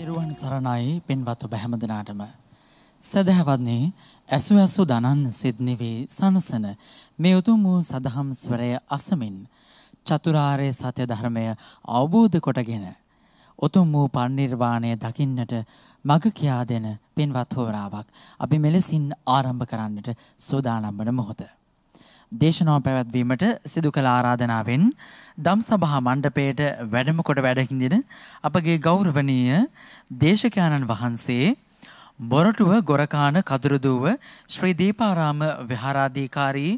තෙරුවන් සරණයි පින්වත් ඔබ හැමදෙනාටම සදහවත්නේ ඇසු ඇසු දනන් සිද්නිවේ සනසන මේ උතුම් වූ සදහම් ස්වරය අසමින් චතුරාර්ය සත්‍ය ධර්මය අවබෝධ කොටගෙන උතුම් වූ පරිනිර්වාණය දකින්නට මඟ කියා දෙන පින්වත් හොරාවක් අපි මෙලෙසින් ආරම්භ කරන්නට සූදානම් වන මොහොතේ දේශනාව පැවැත්වීමට සිදු කළ ආරාධනාවෙන් දම්සභා මණ්ඩපයට වැඩම කොට වැඩහිඳින අපගේ ගෞරවනීය දේශකයන්න් වහන්සේ මොරටුව ගොරකාන කදුරුදුව ශ්‍රී දීපාරාම විහාරාධිකාරී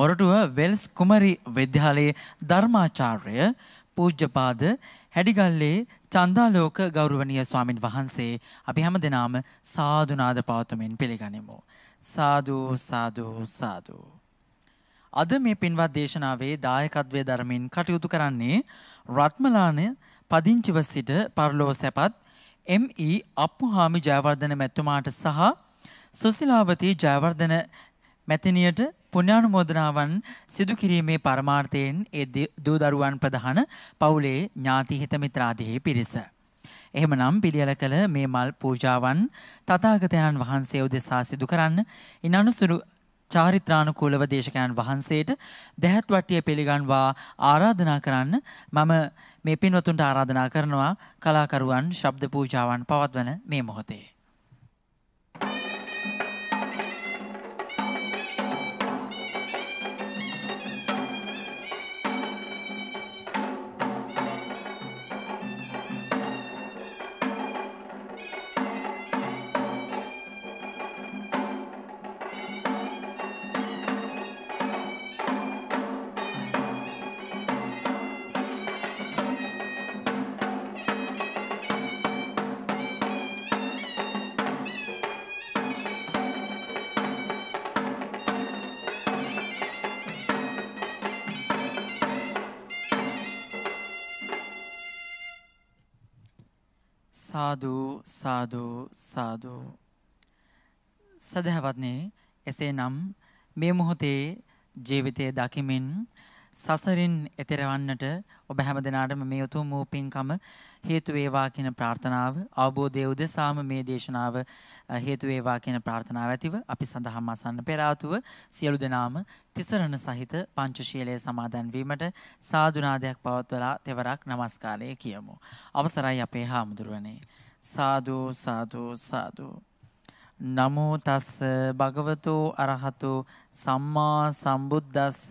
මොරටුව වෙල්ස් කුමරි විද්‍යාලයේ ධර්මාචාර්ය පූජ්‍යපාද හැඩිගල්ලේ චන්දාලෝක ගෞරවනීය ස්වාමින් වහන්සේ අපි හැම දෙනාම සාදුනාද පවතුමින් පිළිගනිමු. සාදු සාදු සාදු. අද මේ පින්වත් දේශනාවේ දායකත්වයේ ධර්මයෙන් කටයුතු කරන්නේ රත්මලාන පදිංචිව සිට පරලෝව සැපත් එම්.ඊ. E අප්පුහාමි ජයවර්ධන මැතිතුමාට සහ සුසිලාවතී ජයවර්ධන මැතිනියට පුණ්‍යානුමෝදනාවන් සිදු කිරීමේ පරමාර්ථයෙන් ඒ දූ දරුවන් ප්‍රධාන පවුලේ ඥාති හිත මිත්‍රාදී පිරිස. එහෙමනම් පිළියල කළ මේ මල් පූජාවන් තථාගතයන් වහන්සේ උදෙසා සිදු කරන්න ඉන් අනුසුරු චාරිත්‍රානුකූලව දේශකයන් වහන්සේට දැහැත් වට්ටිය පිළිගන්වා ආරාධනා කරන්න මම මේ පින්වතුන්ට ආරාධනා කරනවා කලාකරුවන් ශබ්ද පූජාවන් පවත්වන මේ මොහොතේ. Thank you. සාදු සාදු සාදු සදහවත්නේ එසේනම් මේ මොහොතේ ජීවිතය දකිමින් සසරින් එතෙරවන්නට ඔබ හැම දෙනාටම මේ උතුම් වූ පින්කම හේතු වේවා කියන ප්‍රාර්ථනාව අවබෝධය උදෙසාම මේ දේශනාව හේතු වේවා කියන ප්‍රාර්ථනාව ඇතිව අපි සඳහම් අසන්න පෙර ආතුව සියලු දෙනාම තිසරණ සහිත පංචශීලයේ සමාදන් වීමට සාදුනාදයක් පවත්වලා තෙවරක් নমස්කාරය කියමු. අවසරයි අපේ හාමුදුරුවනේ. සාදු සාදු සාදු නමෝ තස් භගවතෝ අරහතෝ සම්මා සම්බුද්දස්ස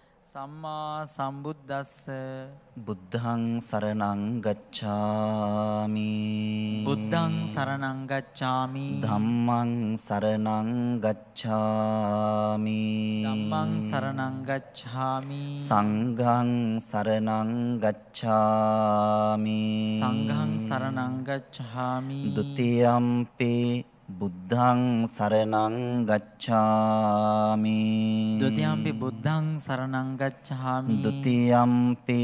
සම්මා සම්බුද්දස්ස බුද්ධං සරණං ගච්ඡාමි බුද්ධං සරණං ගච්ඡාමි ධම්මං සරණං ගච්ඡාමි ධම්මං සරණං ගච්ඡාමි සංඝං සරණං ගච්ඡාමි සංඝං සරණං ගච්ඡාමි ဒ ුතියම්පේ බුද්ධං සරණං ගච්ඡාමි ဒ ුතියම්පි බුද්ධං සරණං ගච්ඡාමි ဒ ුතියම්පි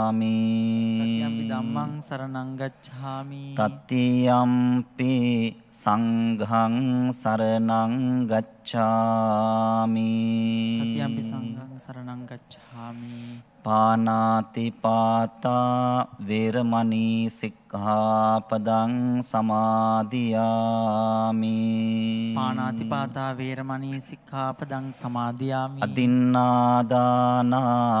ගච්ඡාමි තත්තියම්පි ධම්මං සරණං ගච්ඡාමි තත්තියම්පි සංඝං සරණං ගච්ඡාමි තත්තියම්පි සංඝං සරණං ගච්ඡාමි පානාති පාතා වේරමණී සික්ඛාපදං සමාදියාමි පානාති පාතා වේරමණී සික්ඛාපදං සමාදියාමි අදින්නාදානා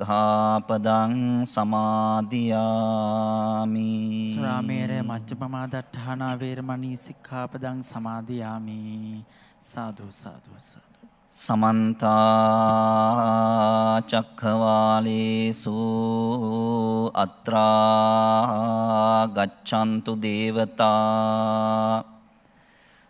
සික්ඛාපදං සමාදියාමි සුරාමේරය මච්චපමාදට්ඨානා වේරමණී සික්ඛාපදං සමාදියාමි සාදු සාදු සාදු සමන්ත චක්ඛවාලේසු අත්‍රා ගච්ඡන්තු දේවතා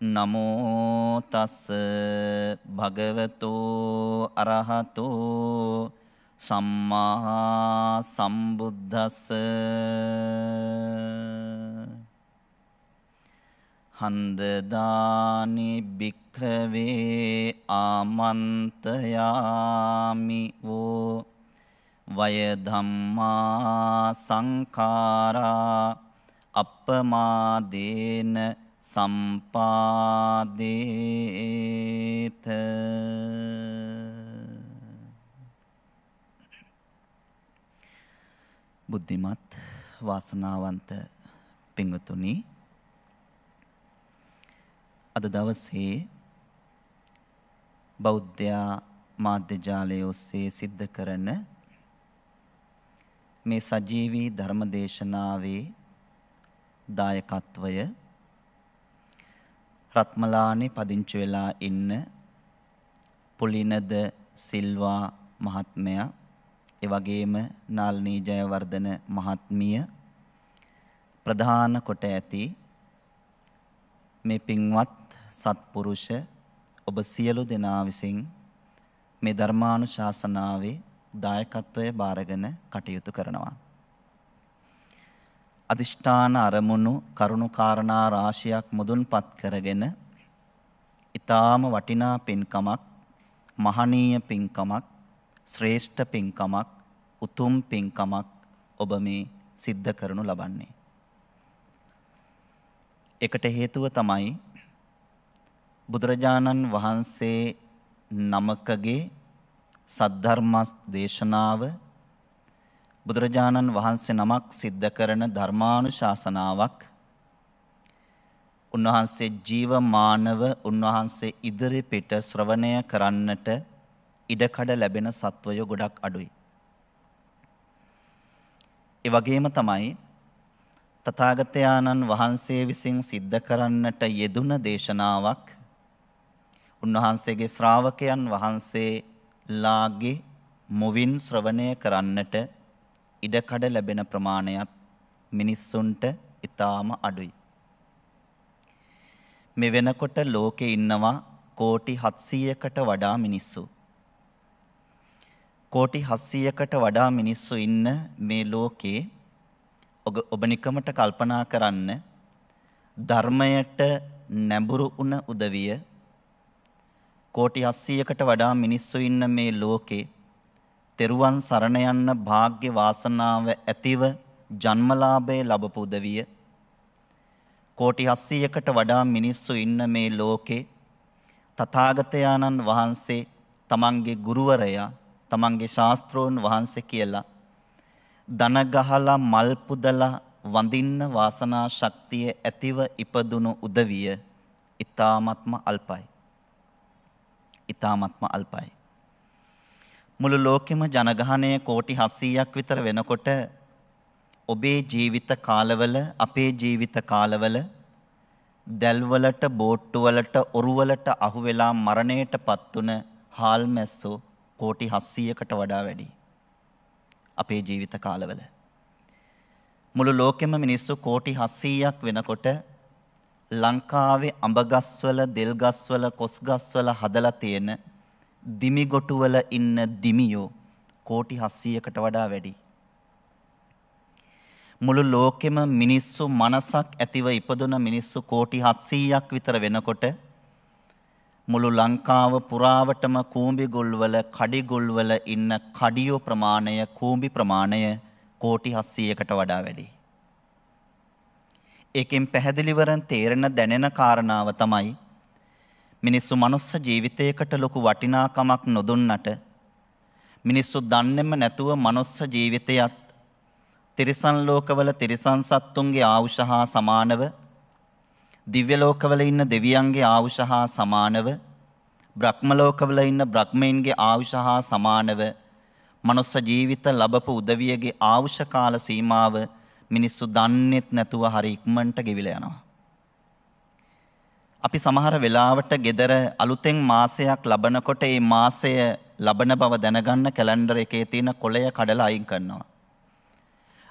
නමෝ තස්ස භගවතෝ අරහතෝ සම්මා සම්බුද්දස්ස හන්ද දානි භික්ඛවේ ආමන්තයාමි වෝ වය ධම්මා සංඛාරා අප්පමාදේන සම්පාදේත බුද්ධිමත් වාසනාවන්ත පින්වතුනි අද දවසේ බෞද්ධයා මාධ්‍ය ජාලය ඔස්සේ සිද්ධ කරන මේ සජීවී ධර්ම දේශනාවේ දායකත්වය රත්මලානේ පදිංචි වෙලා ඉන්න පුලිනද සිල්වා මහත්මයා ඒ වගේම නාල්නී ජයවර්ධන මහත්මිය ප්‍රධාන කොට ඇති මේ පින්වත් සත්පුරුෂ ඔබ සියලු දෙනා විසින් මේ ධර්මානුශාසනාවේ දායකත්වය බාරගෙන කටයුතු කරනවා අදිෂ්ඨාන අරමුණු කරුණු කාරණා රාශියක් මුදුන්පත් කරගෙන ඊ타ම වටිනා පින්කමක් මහණීය පින්කමක් ශ්‍රේෂ්ඨ පින්කමක් උතුම් පින්කමක් ඔබ මේ සිද්ධ කරනු ලබන්නේ. එකට හේතුව තමයි බුදුරජාණන් වහන්සේ නමකගේ සද්ධර්ම දේශනාව බුදුරජාණන් වහන්සේ නමක් සිද්ධ කරන ධර්මානුශාසනාවක් උන්වහන්සේ ජීවමානව උන්වහන්සේ ඉදිරි පිට ශ්‍රවණය කරන්නට ඉඩකඩ ලැබෙන සත්වයෝ ගොඩක් අඩුයි. ඒ වගේම තමයි තථාගතයන්න් වහන්සේ විසින් සිද්ධ කරන්නට යෙදුන දේශනාවක් උන්වහන්සේගේ ශ්‍රාවකයන් වහන්සේලාගේ මුවින් ශ්‍රවණය කරන්නට ඉඩකඩ ලැබෙන ප්‍රමාණයත් මිනිස්සුන්ට ඉතාම අඩුයි. මේ වෙනකොට ලෝකේ ඉන්නවා කෝටි 700කට වඩා මිනිස්සු. කෝටි 700කට වඩා මිනිස්සු ඉන්න මේ ලෝකේ ඔබ නිකමට කල්පනා කරන්න ධර්මයට නැඹුරු වුණ උදවිය කෝටි 80කට වඩා මිනිස්සු ඉන්න මේ ලෝකේ තෙරුවන් සරණ යන්න වාග්ය වාසනාව ඇතිව ජන්මලාභය ලැබපු උදවිය කෝටි 800කට වඩා මිනිස්සු ඉන්න මේ ලෝකේ තථාගතයන්න් වහන්සේ තමන්ගේ ගුරුවරයා තමන්ගේ ශාස්ත්‍රෝන් වහන්සේ කියලා දන ගහලා මල් පුදලා වඳින්න වාසනා ශක්තිය ඇතිව ඉපදුණු උදවිය ඊ타මත්ම අල්පයි ඊ타මත්ම අල්පයි මුළු ලෝකෙම ජනගහනය කෝටි 700ක් විතර වෙනකොට ඔබේ ජීවිත කාලවල අපේ ජීවිත කාලවල දැල්වලට බෝට්ටුවලට ඔරුවලට අහු වෙලා මරණයටපත් උන හාල් මැස්සෝ කෝටි 700කට වඩා වැඩි අපේ ජීවිත කාලවල මුළු ලෝකෙම මිනිස්සු කෝටි 700ක් වෙනකොට ලංකාවේ අඹ ගස්වල, දෙල් ගස්වල, කොස් ගස්වල හදලා තියෙන දිමිගොටුවල ඉන්න දිමියෝ කෝටි 700කට වඩා වැඩි. මුළු ලෝකෙම මිනිස්සු මනසක් ඇතිව ඉපදුන මිනිස්සු කෝටි 700ක් විතර වෙනකොට මුළු ලංකාව පුරාවටම කූඹි ගොල්වල කඩි ගොල්වල ඉන්න කඩියෝ ප්‍රමාණය කූඹි ප්‍රමාණය කෝටි 700කට වඩා වැඩි. ඒකෙන් පැහැදිලිවම තේරෙන දැනෙන කාරණාව තමයි මිනිස්සු මනුස්ස ජීවිතයකට ලොකු වටිනාකමක් නොදුන්නට මිනිස්සු දන්නේම නැතුව මනුස්ස ජීවිතයත් තිරිසන් ලෝකවල තිරිසන් සත්තුන්ගේ ආවුෂ හා සමානව දිව්‍ය ලෝකවල ඉන්න දෙවියන්ගේ ආවුෂ හා සමානව බ්‍රහ්ම ලෝකවල ඉන්න බ්‍රහ්මයින්ගේ ආවුෂ හා සමානව මනුස්ස ජීවිත ලැබපු උදවියගේ ආවුෂ කාල සීමාව මිනිස්සු දන්නේත් නැතුව හරි ඉක්මනට ගෙවිලා යනවා අපි සමහර වෙලාවට ගෙදර අලුතෙන් මාසයක් ලබනකොට ඒ මාසය ලබන බව දැනගන්න කැලෙන්ඩර් එකේ තියෙන කොළය කඩලා අයින් කරනවා.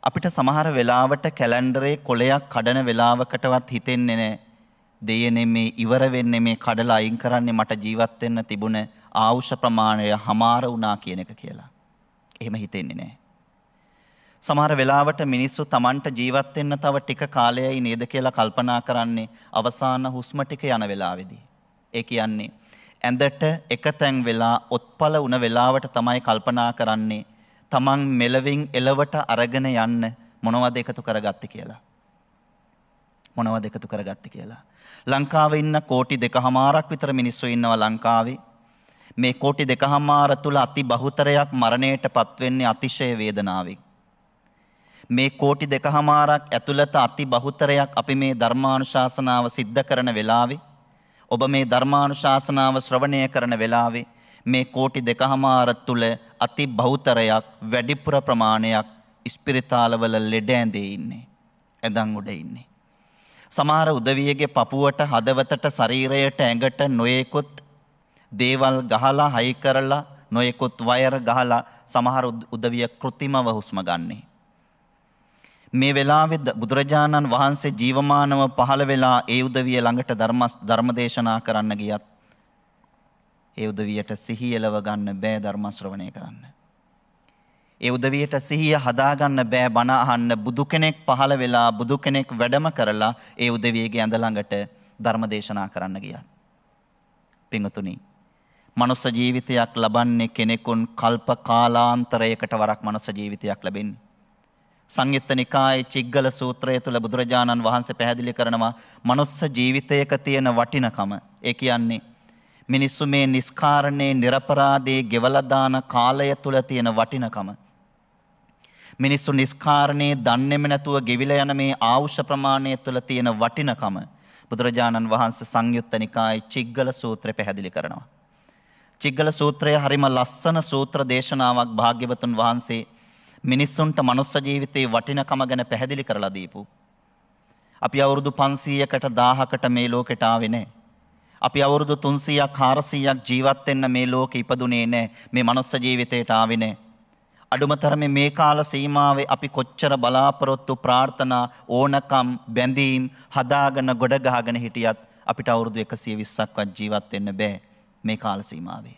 අපිට සමහර වෙලාවට කැලෙන්ඩරේ කොළයක් කඩන වෙලාවකටවත් හිතෙන්නේ නැහැ. දෙයනේ මේ ඉවර වෙන්නේ මේ කඩලා අයින් කරන්නේ මට ජීවත් වෙන්න තිබුණ ආවුෂ ප්‍රමාණය හමාර වුණා කියන එක කියලා. එහෙම හිතෙන්නේ නැහැ. සමහර වෙලාවට මිනිස්සු Tamanට ජීවත් වෙන්න තව ටික කාලයයි නේද කියලා කල්පනා කරන්නේ අවසාන හුස්ම ටික යන වෙලාවේදී. ඒ කියන්නේ ඇඳට එකතැන් වෙලා ඔත්පල වුණ වෙලාවට තමයි කල්පනා කරන්නේ Taman මෙලවින් එලවට අරගෙන යන්න මොනවද එකතු කරගත්තේ කියලා. මොනවද එකතු කරගත්තේ කියලා. ලංකාවේ ඉන්න කෝටි දෙකහමාරක් විතර මිනිස්සු ඉන්නවා ලංකාවේ. මේ කෝටි දෙකහමාර තුල අති බහුතරයක් මරණයට පත්වෙන්නේ අතිශය වේදනාවෙන්. මේ කෝටි දෙකහමාරක් ඇතුළත අති බහුතරයක් අපි මේ ධර්මානුශාසනාව සිද්ධ කරන වෙලාවේ ඔබ මේ ධර්මානුශාසනාව ශ්‍රවණය කරන වෙලාවේ මේ කෝටි දෙකහමාර තුල අති බහුතරයක් වැඩිපුර ප්‍රමාණයක් ඉස්පිරිතාලවල ලෙඩ ඇඳේ ඉන්නේ. ඇඳන් උඩ ඉන්නේ. සමහර උදවියගේ පපුවට හදවතට ශරීරයට ඇඟට නොයෙකුත් දේවල් ගහලා හයි කරලා නොයෙකුත් වයර් ගහලා සමහර උදවිය කෘතිමව හුස්ම ගන්නේ. මේ වෙලාවේ බුදුරජාණන් වහන්සේ ජීවමානව පහළ වෙලා ඒ උදවිය ළඟට ධර්ම ධර්මදේශනා කරන්න ගියත් ඒ උදවියට සිහියලව ගන්න බෑ ධර්ම ශ්‍රවණය කරන්න. ඒ උදවියට සිහිය හදාගන්න බෑ බණ අහන්න බුදු කෙනෙක් පහළ වෙලා බුදු කෙනෙක් වැඩම කරලා ඒ උදවියගේ ඇඳ ළඟට ධර්මදේශනා කරන්න ගියත්. පිංගතුනි මනුස්ස ජීවිතයක් ලබන්නේ කෙනෙකුන් කල්ප කාලාන්තරයකට වරක් මනුස්ස ජීවිතයක් ලැබෙන්නේ. සංයුත්ත නිකායේ චිග්ගල සූත්‍රය තුළ බුදුරජාණන් වහන්සේ පැහැදිලි කරනවා මනුස්ස ජීවිතයක තියෙන වටිනකම. ඒ කියන්නේ මිනිස්සු මේ නිස්කාරණේ නිර්පරාදේ ගෙවලා දාන කාලය තුළ තියෙන වටිනකම. මිනිස්සු නිස්කාරණේ දන්නේම නැතුව ගෙවිලා යන මේ ආවුෂ ප්‍රමාණය තුළ තියෙන වටිනකම බුදුරජාණන් වහන්සේ සංයුත්ත නිකායේ චිග්ගල සූත්‍රය පැහැදිලි කරනවා. චිග්ගල සූත්‍රය හරිම ලස්සන සූත්‍ර දේශනාවක් භාග්‍යවතුන් වහන්සේ මිනිස්සුන්ට මනුස්ස ජීවිතේ වටිනකම ගැන පැහැදිලි කරලා දීපු. අපි අවුරුදු 500කට 1000කට මේ ලෝකෙට ආවේ නැහැ. අපි අවුරුදු 300ක් 400ක් ජීවත් වෙන්න මේ ලෝකෙ ඉපදුනේ නැහැ. මේ මනුස්ස ජීවිතේට ආවේ නැහැ. අඩුමතරමේ මේ කාල සීමාවේ අපි කොච්චර බලාපොරොත්තු ප්‍රාර්ථනා ඕනකම් බැඳීම් හදාගෙන ගොඩ ගහගෙන හිටියත් අපිට අවුරුදු 120ක්වත් ජීවත් වෙන්න බෑ මේ කාල සීමාවේ.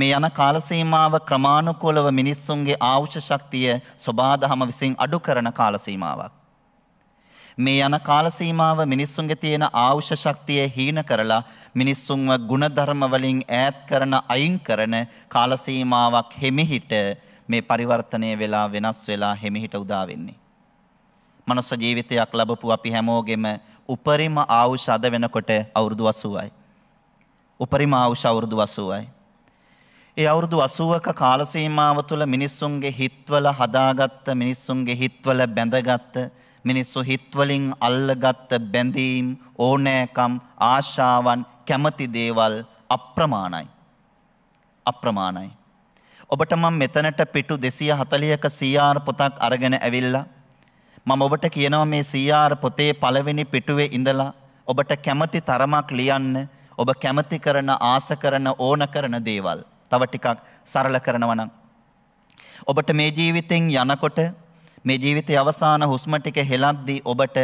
මේ යන කාල සීමාව ක්‍රමානුකූලව මිනිස්සුන්ගේ ආවුෂ ශක්තිය සබාදහම විසින් අඩු කරන කාල සීමාවක්. මේ යන කාල සීමාව මිනිස්සුන්ගේ තියෙන ආවුෂ ශක්තිය හීන කරලා මිනිස්සුන්ව ಗುಣධර්ම වලින් ඈත් කරන අයින් කරන කාල සීමාවක් හිමිහිට මේ පරිවර්තනය වෙලා වෙනස් වෙලා හිමිහිට උදා වෙන්නේ. මනුස්ස ජීවිතයක් ලැබපු අපි හැමෝගෙම උපරිම ආයුෂ අද වෙනකොට අවුරුදු 80යි. උපරිම ආයුෂ අවුරුදු 80යි. ඒ අවුරුදු 80ක කාල සීමාව තුළ මිනිස්සුන්ගේ හිත්වල හදාගත්ත මිනිස්සුන්ගේ හිත්වල බැඳගත්ත මිනිස්සු හිත්වලින් අල්ලගත්ත බැඳීම් ඕනෑකම් ආශාවන් කැමති දේවල් අප්‍රමාණයි අප්‍රමාණයි ඔබට මම මෙතනට පිටු 240ක CR පොතක් අරගෙන ඇවිල්ලා මම ඔබට කියනවා මේ CR පොතේ පළවෙනි පිටුවේ ඉඳලා ඔබට කැමති තරමක් ලියන්න ඔබ කැමති කරන ආස කරන ඕන කරන දේවල් තව ටිකක් සරල කරනවා නම් ඔබට මේ ජීවිතෙන් යනකොට මේ ජීවිතයේ අවසාන හුස්ම ටික හෙලද්දී ඔබට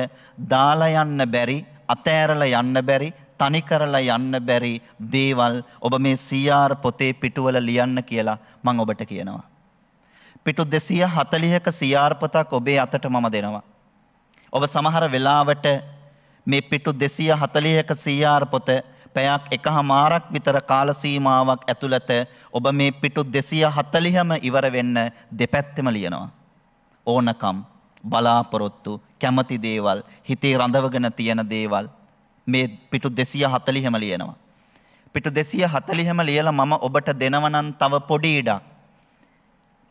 දාලා යන්න බැරි අතෑරලා යන්න බැරි තනි කරලා යන්න බැරි දේවල් ඔබ මේ CR පොතේ පිටුවල ලියන්න කියලා මම ඔබට කියනවා. පිටු 240ක CR පොතක් ඔබේ අතට මම දෙනවා. ඔබ සමහර වෙලාවට මේ පිටු 240ක CR පොත පැයක් එකහමාරක් විතර කාල සීමාවක් ඇතුළත ඔබ මේ පිටු 240ම ඉවර වෙන්න දෙපැත්තෙම ලියනවා. ඕනකම්, බලාපොරොත්තු, කැමති දේවල්, හිතේ රඳවගෙන තියෙන දේවල් මේ පිටු 240ම ලියනවා. පිටු 240ම ලියලා මම ඔබට දෙනවනම් තව පොඩි ඉඩක්.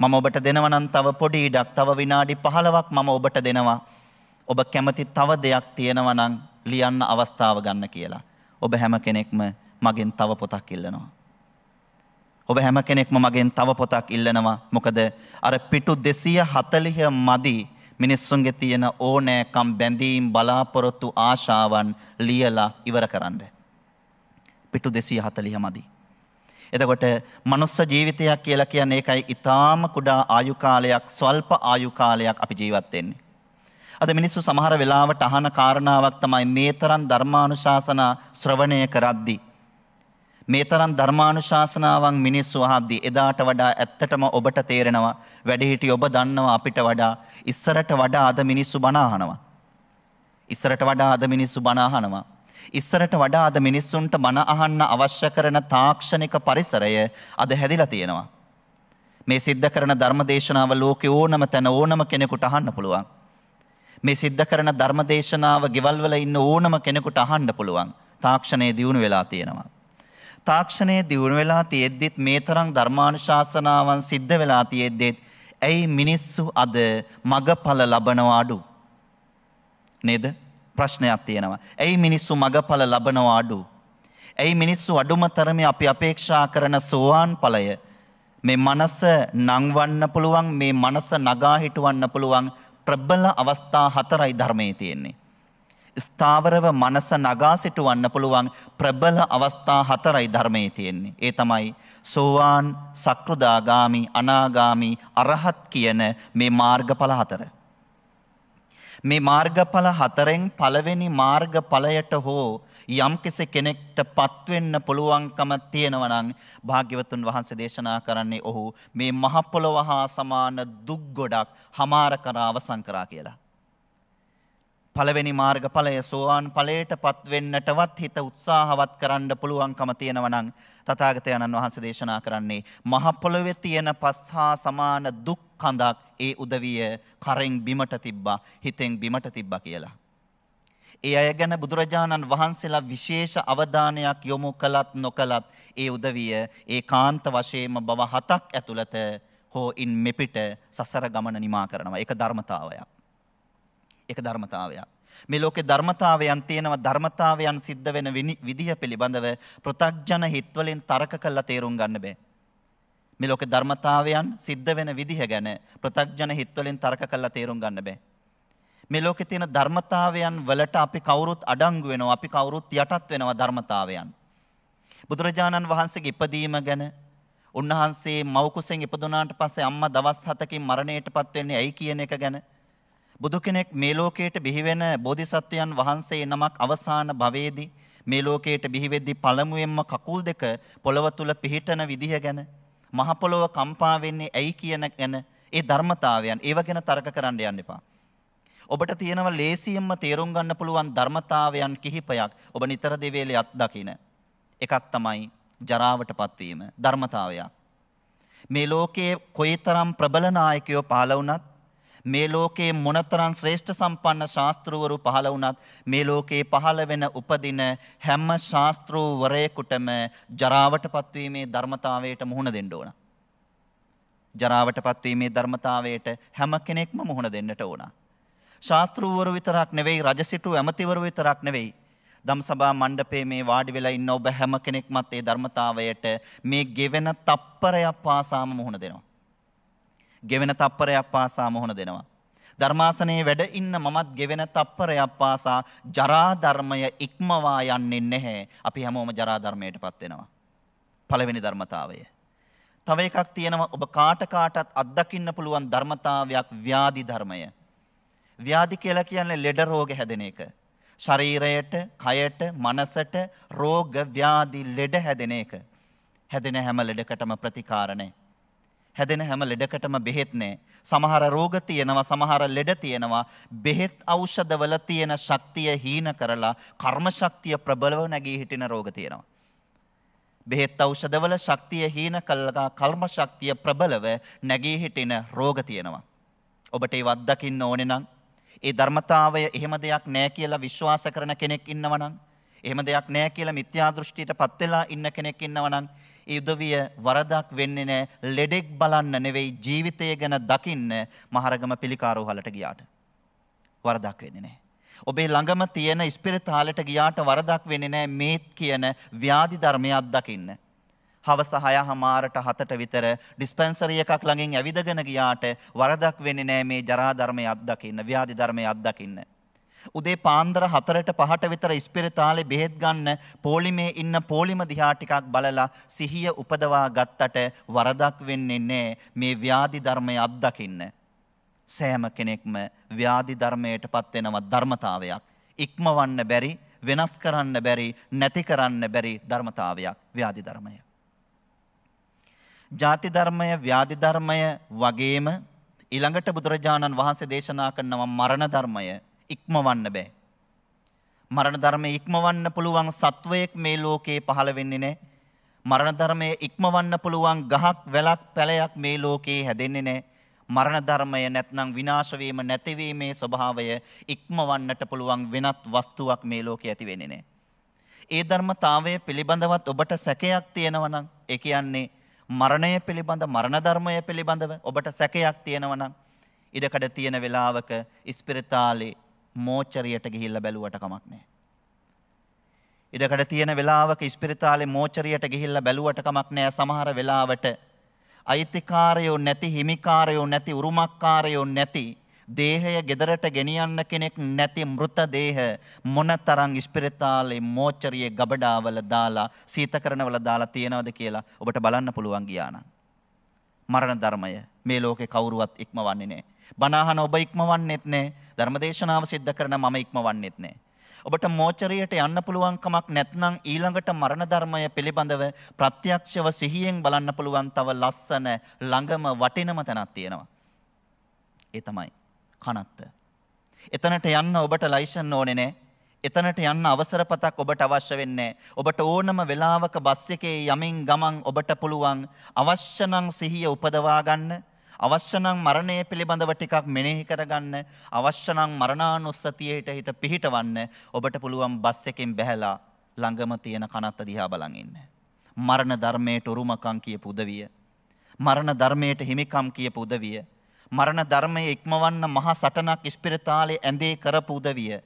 මම ඔබට දෙනවනම් තව පොඩි ඉඩක් තව විනාඩි 15ක් මම ඔබට දෙනවා. ඔබ කැමති තව දෙයක් තියෙනවා නම් ලියන්න අවස්ථාව ගන්න කියලා. ඔබ හැම කෙනෙක්ම මගෙන් තව පොතක් ඉල්ලනවා. ඔබ හැම කෙනෙක්ම මගෙන් තව පොතක් ඉල්ලනවා මොකද අර පිටු දෙසීය හතලිහ මදි මිනිස්සුන්ගේ තියෙන ඕනෑකම් බැඳීම් බලාපොරොත්තු ආශාවන් ලියලා ඉවර කරන්න. පිටු දෙසීය හතලිහ මදි. එතකොට මනුස්ස ජීවිතයක් කියලා කියන්නේ ඒකයි ඊටාම කුඩා ආයු කාලයක් ස්වල්ප ආයු කාලයක් අපි ජීවත් වෙන්නේ. අද මිනිස්සු සමහර වෙලාවට අහන කාරණාවක් තමයි මේ තරම් ධර්මානුශාසනා ශ්‍රවණය කරද්දී මේ තරම් ධර්මානුශාසනාවන් මිනිස්සු අහද්දී එදාට වඩා ඇත්තටම ඔබට තේරෙනවා වැඩිහිටි ඔබ දන්නවා අපිට වඩා ඉස්සරට වඩා අද මිනිස්සු බණ අහනවා ඉස්සරට වඩා අද මිනිස්සු බණ අහනවා ඉස්සරට වඩා අද මිනිස්සුන්ට බණ අහන්න අවශ්‍ය කරන තාක්ෂණික පරිසරය අද හැදිලා තියෙනවා මේ සිද්ධ කරන ධර්මදේශනාව ලෝකේ ඕනම තැන ඕනම කෙනෙකුට අහන්න පුළුවන් මේ සිද්ධ කරන ධර්මදේශනාව ගෙවල් වල ඉන්න ඕනම කෙනෙකුට අහන්න පුළුවන්. තාක්ෂණයේ දියුණු වෙලා තියෙනවා. තාක්ෂණයේ දියුණු වෙලා තියෙද්දිත් මේ තරම් ධර්මානුශාසනාවන් සිද්ධ වෙලා තියෙද්දිත් ඇයි මිනිස්සු අද මගඵල ලබනවා අඩු? නේද? ප්‍රශ්නයක් තියෙනවා. ඇයි මිනිස්සු මගඵල ලබනවා අඩු? ඇයි මිනිස්සු අඩුම තරමේ අපි අපේක්ෂා කරන සෝවාන් ඵලය මේ මනස නංවන්න පුළුවන් මේ මනස නගා හිටවන්න පුළුවන් ප්‍රබල අවස්ථා හතරයි ධර්මයේ තියෙන්නේ. ස්ථාවරව මනස නගා සිටවන්න පුළුවන් ප්‍රබල අවස්ථා හතරයි ධර්මයේ තියෙන්නේ. ඒ තමයි සෝවාන්, සක්‍රුදාගාමි, අනාගාමි, අරහත් කියන මේ මාර්ගඵල හතර. මේ මාර්ගඵල හතරෙන් පළවෙනි මාර්ගඵලයට හෝ යම් කෙනෙක්ට පත්වෙන්න පුළුවන්කම තියෙනවා නම් භාග්‍යවතුන් වහන්සේ දේශනා කරන්නේ ඔහු මේ මහ පොළොව හා සමාන දුක් ගොඩක් හමාර කර අවසන් කරා කියලා. පළවෙනි මාර්ගඵලය සෝවාන් ඵලයට පත්වෙන්නටවත් හිත උත්සාහවත් කරන්න පුළුවන්කම තියෙනවා නම් තථාගතයන්න් වහන්සේ දේශනා කරන්නේ මහ පොළොවේ තියෙන පස් හා සමාන දුක් කඳක් ඒ උදවිය කරෙන් බිමට තිබ්බා හිතෙන් බිමට තිබ්බා කියලා. ඒ අය ගැන බුදුරජාණන් වහන්සේලා විශේෂ අවධානයක් යොමු කළත් නොකළත් ඒ උදවිය ඒ කාන්ත වශයෙන්ම බව හතක් ඇතුළත හෝ ඉන් මෙපිට සසර ගමන නිමා කරනවා. ඒක ධර්මතාවයක්. ඒක ධර්මතාවයක්. මේ ලෝකේ ධර්මතාවයන් තියෙනවා ධර්මතාවයන් සිද්ධ වෙන විදිහ පිළිබඳව ප්‍රතග්ජන හිත්වලින් තර්ක කළා තේරුම් ගන්න බෑ. මේ ලෝකේ ධර්මතාවයන් සිද්ධ වෙන විදිහ ගැන ප්‍රතග්ජන හිත්වලින් තර්ක කළා තේරුම් ගන්න බෑ. මේ ලෝකේ තියෙන ධර්මතාවයන් වලට අපි කවුරුත් අඩංගු වෙනවා අපි කවුරුත් යටත් වෙනවා ධර්මතාවයන් බුදුරජාණන් වහන්සේගේ ඉපදීම ගැන උන්වහන්සේ මව් කුසෙන් ඉපදුනාට පස්සේ අම්මා දවස් 7කින් මරණයටපත් වෙන්නේ ඇයි කියන එක ගැන බුදු කෙනෙක් මේ ලෝකයට බිහිවෙන බෝධිසත්වයන් වහන්සේ නමක් අවසාන භවයේදී මේ ලෝකයට බිහිවෙද්දී පළමුවෙන්ම කකුල් දෙක පොළව තුල පිහිටන විදිහ ගැන මහ පොළව කම්පා වෙන්නේ ඇයි කියන ගැන ඒ ධර්මතාවයන් ඒව ගැන තර්ක කරන්න යන්න එපා. ඔබට තියෙනවා ලේසියෙන්ම තේරුම් ගන්න පුළුවන් ධර්මතාවයන් කිහිපයක් ඔබ නිතර දෙවේලේ අත්දකින. එකක් තමයි ජරාවටපත් වීම ධර්මතාවයක්. මේ ලෝකයේ කොයිතරම් ප්‍රබල නායකයෝ පහළ වුණත් මේ ලෝකයේ මොනතරම් ශ්‍රේෂ්ඨ සම්පන්න ශාස්ත්‍රවරු පහළ වුණත් මේ ලෝකයේ පහළ වෙන උපදින හැම ශාස්ත්‍රවරයෙකුටම ජරාවටපත් වීමේ ධර්මතාවයට මුහුණ දෙන්න ඕන. ජරාවටපත් වීමේ ධර්මතාවයට හැම කෙනෙක්ම මුහුණ දෙන්නට ඕනා. ශාස්ත්‍රූවරු විතරක් නෙවෙයි රජසිටු ඇමතිවරු විතරක් නෙවෙයි. දම්සභා මණ්ඩපේ මේ වාඩි වෙලා ඉන්න ඔබ හැම කෙනෙක්මත් ඒ ධර්මතාවයට මේ ගෙවෙන තප්පරයක් පාසාම මුහුණ දෙනවා. ගෙවෙන තප්පරයක් පාසා මුහුණ දෙනවා. ධර්මාසනයේ වැඩ ඉන්න මමත් ගෙවෙන තප්පරයක් පාසා ජරා ධර්මය ඉක්මවා යන්නේ නැහැ. අපි හැමෝම ජරා ධර්මයටපත් වෙනවා. පළවෙනි ධර්මතාවය. තව එකක් තියෙනවා ඔබ කාට කාටත් අත්දකින්න පුළුවන් ධර්මතාවයක් ව්‍යාධි ධර්මය. ව්‍යාධි කියලා කියන්නේ ලෙඩ රෝග හැදෙන එක. ශරීරයට, කයට, මනසට රෝග, ව්‍යාධි, ලෙඩ හැදෙන එක. හැදෙන හැම ලෙඩකටම ප්‍රතිකාර හැදෙන හැම ලෙඩකටම බෙහෙත් සමහර රෝග තියෙනවා, සමහර ලෙඩ තියෙනවා. බෙහෙත් ඖෂධවල තියෙන ශක්තිය හීන කරලා කර්ම ශක්තිය ප්‍රබලව නැගී හිටින රෝග තියෙනවා. බෙහෙත් ඖෂධවල ශක්තිය හීන කළා කර්ම ශක්තිය ප්‍රබලව නැගී හිටින රෝග තියෙනවා. ඔබට ඒවත් දකින්න ඕනේ නම් ඒ ධර්මතාවය එහෙම දෙයක් නෑ කියලා විශ්වාස කරන කෙනෙක් ඉන්නවනම් එහෙම දෙයක් නෑ කියලා මිත්‍යා දෘෂ්ටියටපත් වෙලා ඉන්න කෙනෙක් ඉන්නවනම් ඒ උදවිය වරදක් වෙන්නේ නෑ ලෙඩෙක් බලන්න නෙවෙයි ජීවිතය ගැන දකින්න මහරගම පිළිකාරෝහලට ගියාට වරදක් වෙන්නේ නෑ ඔබේ ළඟම තියෙන ස්පිරිතාලයට ගියාට වරදක් වෙන්නේ නෑ මේත් කියන ව්‍යාධි ධර්මයක් දකින්න හවස 6 හමාරට 7ට විතර ඩිස්පෙන්සරි එකක් ළඟින් ඇවිදගෙන ගියාට වරදක් වෙන්නේ නැහැ මේ ජරා ධර්මයේ අත්දකින්න ව්‍යාධි ධර්මයේ අත්දකින්න උදේ පාන්දර 4ට 5ට විතර ඉස්පිරිතාලේ බෙහෙත් ගන්න පොලිමේ ඉන්න පොලිම දිහා ටිකක් බලලා සිහිය උපදවා ගත්තට වරදක් වෙන්නේ නැහැ මේ ව්‍යාධි ධර්මයේ අත්දකින්න සෑම කෙනෙක්ම ව්‍යාධි ධර්මයටපත් වෙනවා ධර්මතාවයක් ඉක්මවන්න බැරි වෙනස් කරන්න බැරි නැති කරන්න බැරි ධර්මතාවයක් ව්‍යාධි ධර්මය ජාති ධර්මය, ව්‍යාධි ධර්මය වගේම ඊළඟට බුදුරජාණන් වහන්සේ දේශනා කරනවා මරණ ධර්මය ඉක්මවන්න බෑ. මරණ ධර්මය ඉක්මවන්න පුළුවන් සත්වයෙක් මේ ලෝකේ පහළ වෙන්නේ නැහැ. මරණ ධර්මය ඉක්මවන්න පුළුවන් ගහක්, වැලක්, පැලයක් මේ ලෝකේ හැදෙන්නේ නැහැ. මරණ ධර්මය නැත්නම් විනාශ වීම නැතිවීමේ ස්වභාවය ඉක්මවන්නට පුළුවන් වෙනත් වස්තුවක් මේ ලෝකේ ඇති වෙන්නේ නැහැ. ඒ ධර්මතාවය පිළිබඳවත් ඔබට සැකයක් තියෙනවා නම් ඒ කියන්නේ මරණය පිළිබඳ මරණ ධර්මය පිළිබඳව ඔබට සැකයක් තියෙනවා නම් ඉඩකඩ තියෙන වෙලාවක ඉස්පිරිතාලේ මෝචරියට ගිහිල්ලා බැලුවට කමක් නැහැ. ඉඩකඩ තියෙන වෙලාවක ඉස්පිරිතාලේ මෝචරියට ගිහිල්ලා බැලුවට කමක් නැහැ සමහර වෙලාවට අයිතිකාරයෝ නැති හිමිකාරයෝ නැති උරුමකාරයෝ නැති දේහය ගෙදරට ගෙනියන්න කෙනෙක් නැති මృత දේහ මොනතරම් ස්පිරිතාලේ මෝචරියේ ගබඩාවල දාලා සීතකරණවල දාලා තියනවද කියලා ඔබට බලන්න පුළුවන් ගියානම්. මරණ ධර්මය මේ ලෝකේ කවුරුවත් ඉක්මවන්නේ නැහැ. බණහන ඔබ ඉක්මවන්නෙත් නැහැ. ධර්මදේශනාව සිද්ධ කරන මම ඉක්මවන්නෙත් නැහැ. ඔබට මෝචරයට යන්න පුළුවන් කමක් නැත්නම් ඊළඟට මරණ ධර්මය පිළිබඳව ප්‍රත්‍යක්ෂව සිහියෙන් බලන්න පුළුවන් තව ලස්සන ළඟම වටිනම තැනක් තියෙනවා. ඒ තමයි කනත්ත. එතනට යන්න ඔබට ලයිසන් ඕනේ නෑ. එතනට යන්න අවසරපතක් ඔබට අවශ්‍ය වෙන්නේ ඔබට ඕනම වෙලාවක බස් එකේ යමින් ගමන් ඔබට පුළුවන් අවශ්‍ය නම් සිහිය උපදවා ගන්න. අවශ්‍ය නම් මරණය පිළිබඳව ටිකක් මෙනෙහි කරගන්න අවශ්‍ය නම් මරණානුස්සතියට හිත පිහිටවන්න ඔබට පුළුවන් බස් එකෙන් බැහැලා ළඟම තියෙන කනත්ත දිහා බලන් ඉන්න. මරණ ධර්මයට උරුමකම් කියපු උදවිය. මරණ ධර්මයට හිමිකම් කියපු උදවිය. මරණ ධර්මයේ ඉක්මවන්න මහා සටනක් ඉස්පිරිතාලේ ඇඳේ කරපු උදවිය.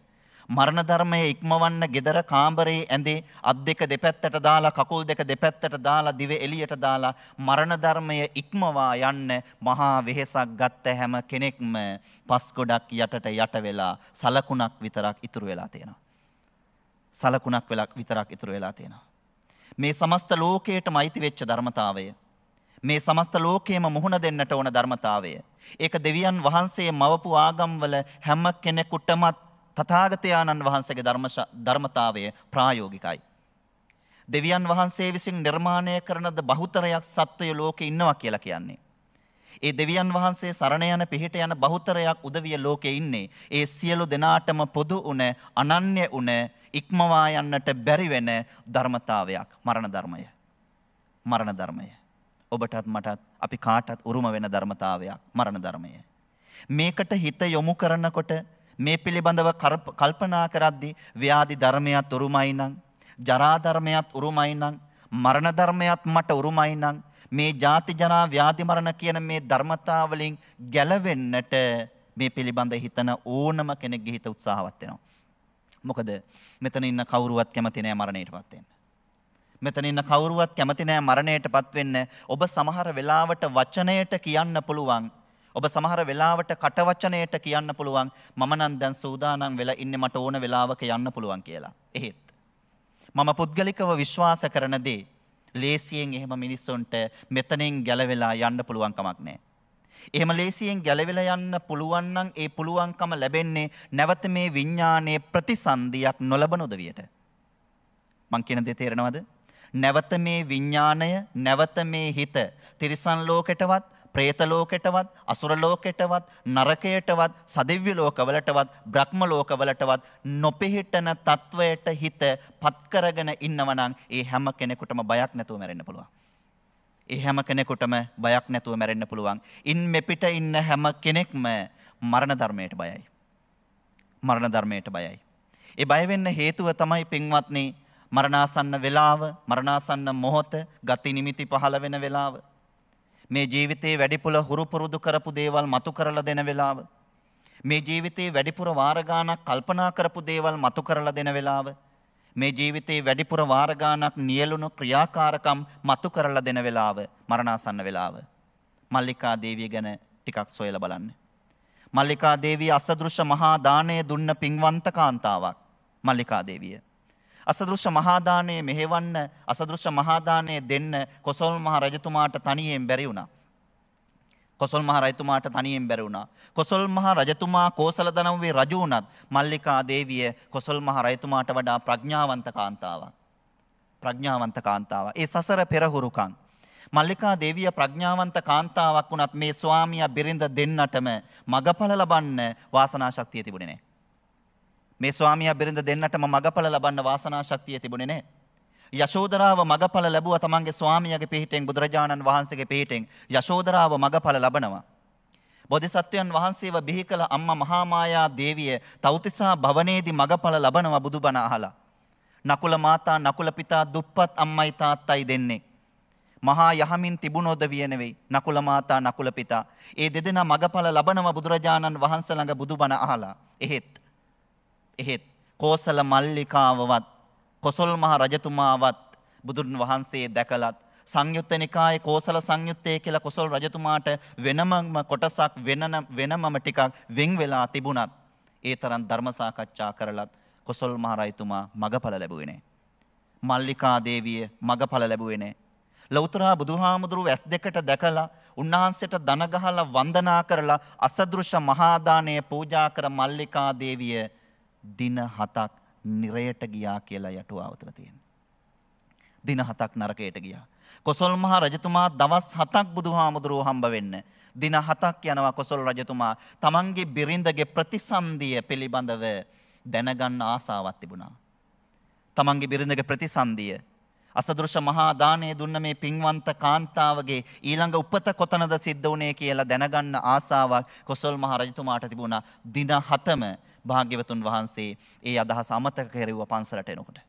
මරණ ධර්මයේ ඉක්මවන්න gedara කාමරේ ඇඳේ අත් දෙක දෙපැත්තට දාලා කකුල් දෙක දෙපැත්තට දාලා දිව එළියට දාලා මරණ ධර්මය ඉක්මවා යන්න මහා වෙහෙසක් ගත්ත හැම කෙනෙක්ම පස් ගොඩක් යටට යට වෙලා සලකුණක් විතරක් ඉතුරු වෙලා තියෙනවා. සලකුණක් වෙලක් විතරක් ඉතුරු වෙලා තියෙනවා. මේ සමස්ත ලෝකයටම අයිති වෙච්ච ධර්මතාවය මේ සමස්ත ලෝකයේම මුහුණ දෙන්නට ඕන ධර්මතාවය. ඒක දෙවියන් වහන්සේ මවපු ආගම්වල හැම කෙනෙකුටමත් තථාගතයන්න් වහන්සේගේ ධර්ම ධර්මතාවය ප්‍රායෝගිකයි. දෙවියන් වහන්සේ විසින් නිර්මාණය කරන බහුතරයක් සත්වය ලෝකේ ඉන්නවා කියලා කියන්නේ. ඒ දෙවියන් වහන්සේ සරණ යන පිහිට යන බහුතරයක් උදවිය ලෝකේ ඉන්නේ. ඒ සියලු දෙනාටම පොදු උන අනන්‍ය උන ඉක්මවා යන්නට බැරි වෙන ධර්මතාවයක් මරණ ධර්මය. මරණ ධර්මය. ඔබටත් මටත් අපි කාටත් උරුම වෙන ධර්මතාවයක් මරණ ධර්මය. මේකට හිත යොමු කරනකොට මේ පිළිබඳව කල්පනා කරද්දී ව්‍යාධි ධර්මයක් උරුමයි නම්, ජරා ධර්මයක් උරුමයි නම්, මරණ ධර්මයක් මට උරුමයි නම් මේ ජාති ජරා ව්‍යාධි මරණ කියන මේ ධර්මතා වලින් ගැලවෙන්නට මේ පිළිබඳ හිතන ඕනම කෙනෙක්ගේ හිත උත්සාහවත් වෙනවා. මොකද මෙතන ඉන්න කවුරුවත් කැමති නෑ මරණයටපත් වෙන්න. මෙතන ඉන්න කවුරුවත් කැමති නෑ මරණයටපත් වෙන්න. ඔබ සමහර වෙලාවට වචනයට කියන්න පුළුවන්. ඔබ සමහර වෙලාවට කටවචනයට කියන්න පුළුවන්. මම නම් දැන් සූදානම් වෙලා ඉන්නේ මට ඕන වෙලාවක යන්න පුළුවන් කියලා. එහෙත් මම පුද්ගලිකව විශ්වාස කරන දේ ලේසියෙන් එහෙම මිනිස්සුන්ට මෙතනින් ගැලවෙලා යන්න පුළුවන් කමක් නෑ. එහෙම ලේසියෙන් ගැලවිලා යන්න පුළුවන් නම් ඒ පුළුවන්කම ලැබෙන්නේ නැවත මේ විඥානයේ ප්‍රතිසන්දියක් නොලබන උදවියට. මං කියන දේ තේරෙනවද? නැවත මේ විඥාණය නැවත මේ හිත තිරිසන් ලෝකෙටවත් പ്രേත ලෝකෙටවත් අසුර ලෝකෙටවත් නරකයටවත් සදිව්‍ය ලෝකවලටවත් බ්‍රහ්ම ලෝකවලටවත් නොපිහිටන තත්වයට හිත පත් කරගෙන ඉන්නවනම් ඒ හැම කෙනෙකුටම බයක් නැතුව මැරෙන්න පුළුවන්. ඒ හැම කෙනෙකුටම බයක් නැතුව මැරෙන්න පුළුවන්. ඉන් මෙපිට ඉන්න හැම කෙනෙක්ම මරණ ධර්මයට බයයි. මරණ ධර්මයට බයයි. ඒ බය වෙන්න හේතුව තමයි පින්වත්නි මරණාසන්න වෙලාව, මරණාසන්න මොහොත, ගති නිමිති පහළ වෙන වෙලාව. මේ ජීවිතේ වැඩිපුර හුරු පුරුදු කරපු දේවල් මතු කරලා දෙන වෙලාව. මේ ජීවිතේ වැඩිපුර වාර ගාණක් කල්පනා කරපු දේවල් මතු කරලා දෙන වෙලාව. මේ ජීවිතේ වැඩිපුර වාර ගාණක් නියලුණු ක්‍රියාකාරකම් මතු කරලා දෙන වෙලාව, මරණාසන්න වෙලාව. මල්ලිකා දේවිය ගැන ටිකක් සොයලා බලන්න. මල්ලිකා දේවිය අසදෘශ්‍ය මහා දාණය දුන්න පින්වන්ත කාන්තාවක්. මල්ලිකා දේවිය අසදෘශ්‍ය මහාදානය මෙහෙවන්න අසදෘශ්‍ය මහාදානය දෙන්න කොසල් මහ රජතුමාට තනියෙන් බැරි වුණා. කොසල් මහ රජතුමාට තනියෙන් බැරි වුණා. කොසල් මහ රජතුමා කෝසල දනව්වේ රජු වුණත් මල්ලිකා දේවිය කොසල් මහ රජතුමාට වඩා ප්‍රඥාවන්ත කාන්තාවක්. ප්‍රඥාවන්ත කාන්තාවක්. ඒ සසර පෙරහුරුකම් මල්ලිකා දේවිය ප්‍රඥාවන්ත කාන්තාවක් වුණත් මේ ස්වාමියා බිරිඳ දෙන්නටම මගඵල ලබන්න වාසනා ශක්තිය තිබුණේ නැහැ. මේ ස්වාමියා බිරිඳ දෙන්නටම මගඵල ලබන්න වාසනා ශක්තිය තිබුණේ නැහැ. යශෝදරාව මගඵල ලැබුවා තමන්ගේ ස්වාමියාගේ පිහිටෙන් බුදුරජාණන් වහන්සේගේ පිහිටෙන් යශෝදරාව මගඵල ලබනවා. බෝධිසත්වයන් වහන්සේව බිහි කළ අම්මා මහා මායා දේවිය තෞතිසා භවනේදී මගඵල ලබනවා බුදුබණ අහලා. නකුල මාතා නකුල පිතා දුප්පත් අම්මයි තාත්තයි දෙන්නේ. මහා යහමින් තිබුණොද විය නෙවෙයි නකුල මාතා නකුල පිතා. ඒ දෙදෙනා මගඵල ලබනවා බුදුරජාණන් වහන්සේ ළඟ බුදුබණ අහලා. එහෙත් එහෙත් කෝසල මල්ලිකාවවත් කොසල් මහ රජතුමාවත් බුදුන් වහන්සේ දැකලත් සංයුත්ත නිකායේ කෝසල සංයුත්තේ කියලා කොසල් රජතුමාට වෙනමම කොටසක් වෙනන වෙනමම ටිකක් වෙන් වෙලා තිබුණත් ඒ තරම් ධර්ම සාකච්ඡා කරලත් කොසල් මහ රජතුමා මගඵල ලැබුවේ නැහැ. මල්ලිකා දේවිය මගඵල ලැබුවේ නැහැ. ලෞතර බුදුහාමුදුරුව ඇස් දෙකට දැකලා උන්වහන්සේට දන ගහලා වන්දනා කරලා අසදෘශ මහා දාණය පූජා කර මල්ලිකා දේවිය දින 7ක් නිරයට ගියා කියලා යටුව අවතල තියෙනවා. දින 7ක් නරකයට ගියා. කොසල් මහ රජතුමා දවස් 7ක් බුදුහාමුදුරුව හම්බ වෙන්න. දින 7ක් යනවා කොසල් රජතුමා තමන්ගේ බිරිඳගේ ප්‍රතිසන්දිය පිළිබඳව දැනගන්න ආසාවක් තිබුණා. තමන්ගේ බිරිඳගේ ප්‍රතිසන්දිය අසදෘෂ මහා දානය දුන්න මේ පින්වන්ත කාන්තාවගේ ඊළඟ උපත කොතනද සිද්ධ වුණේ කියලා දැනගන්න ආසාවක් කොසල් මහ රජතුමාට තිබුණා. දින 7ම භාග්‍යවතුන් වහන්සේ ඒ අදහස අමතක කෙරෙව්වා පන්සලට එනකොට.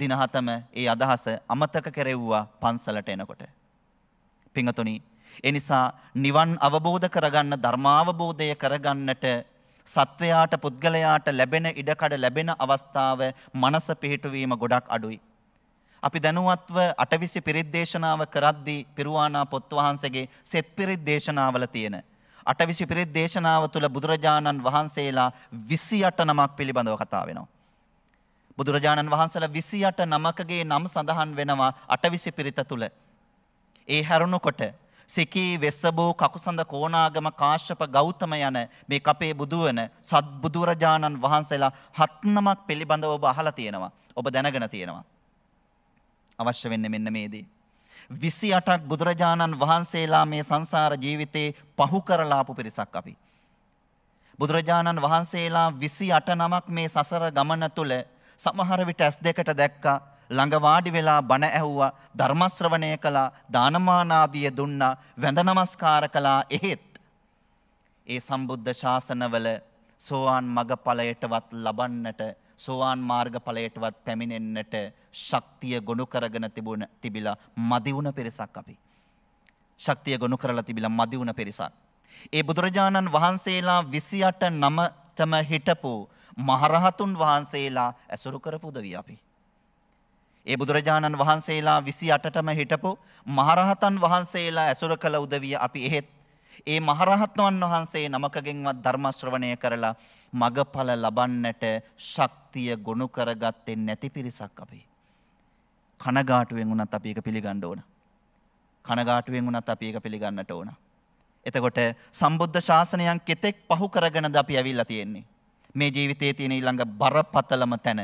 දින හතම ඒ අදහස අමතක කෙරෙව්වා පන්සලට එනකොට. පිංගතුනි, ඒ නිසා නිවන් අවබෝධ කරගන්න ධර්මාවබෝධය කරගන්නට සත්වයාට පුද්ගලයාට ලැබෙන ඉඩකඩ ලැබෙන අවස්ථාව මනස පිහිටුවීම ගොඩක් අඩුයි. අපි දැනුවත්ව අටවිසි පිරිත් දේශනාව කරද්දී පිරුවානා පොත් වහන්සේගේ සෙත් පිරිත් දේශනාවල තියෙන අටවිසි පිරිත් දේශනාව තුළ බුදුරජාණන් වහන්සේලා විසි අට නමක් පිළිබඳව කතා වෙනවා. බුදුරජාණන් වහන්සල විසි අට නමකගේ නම් සඳහන් වෙනවා අටවිසි පිරිත තුළ. ඒ හැරුණුකොට සිකී වෙස්සබූ කකුසඳ කෝනාගම කාශ්‍යප ගෞතම යන මේ අපේ බුදුවන සත්බුදුරජාණන් වහන්සේලා හත්නමක් පිළිබඳව ඔබ අහලා තියෙනවා. ඔබ දැනගෙන තියෙනවා. අවශ්‍ය වෙන්නේ මෙන්න මේ දේ. 28ක් බුදුරජාණන් වහන්සේලා මේ සංසාර ජීවිතේ පහු කරලාපු පිරිසක් අපි. බුදුරජාණන් වහන්සේලා 28 නමක් මේ සසර ගමන තුල සමහර විට ඇස් දෙකට දැක්කා ළඟ වාඩි වෙලා බණ ඇහුවා ධර්ම ශ්‍රවණය කළා දානමාන ආදිය දුන්නා වැඳ නමස්කාර කළා එහෙත් ඒ සම්බුද්ධ ශාසනවල සෝවාන් මග ඵලයටවත් ලබන්නට සෝවාන් මාර්ග ඵලයටවත් පැමිණෙන්නට ශක්තිය ගොනු කරගෙන තිබුණ තිබිලා මදි වුණ පිරිසක් අපි. ශක්තිය ගොනු කරලා තිබිලා මදි වුණ පිරිසක්. ඒ බුදුරජාණන් වහන්සේලා 28 නමතම හිටපු මහරහතුන් වහන්සේලා ඇසුරු කරපු උදවිය අපි. ඒ බුදුරජාණන් වහන්සේලා 28ටම හිටපු මහරහතන් වහන්සේලා ඇසුර කළ උදවිය අපි එහෙත් ඒ මහරහතන් වහන්සේ නමකගෙන්වත් ධර්ම ශ්‍රවණය කරලා මගඵල ලබන්නට ශක්තිය ගොනු කරගත්තේ නැති පිරිසක් අපි. කනගාටුවෙන් වුණත් අපි ඒක පිළිගන්න ඕන. කනගාටුවෙන් වුණත් අපි ඒක පිළිගන්නට ඕන. එතකොට සම්බුද්ධ ශාසනයන් කෙතෙක් පහු කරගෙනද අපි ඇවිල්ලා තියෙන්නේ. මේ ජීවිතයේ තියෙන ඊළඟ බරපතලම තැන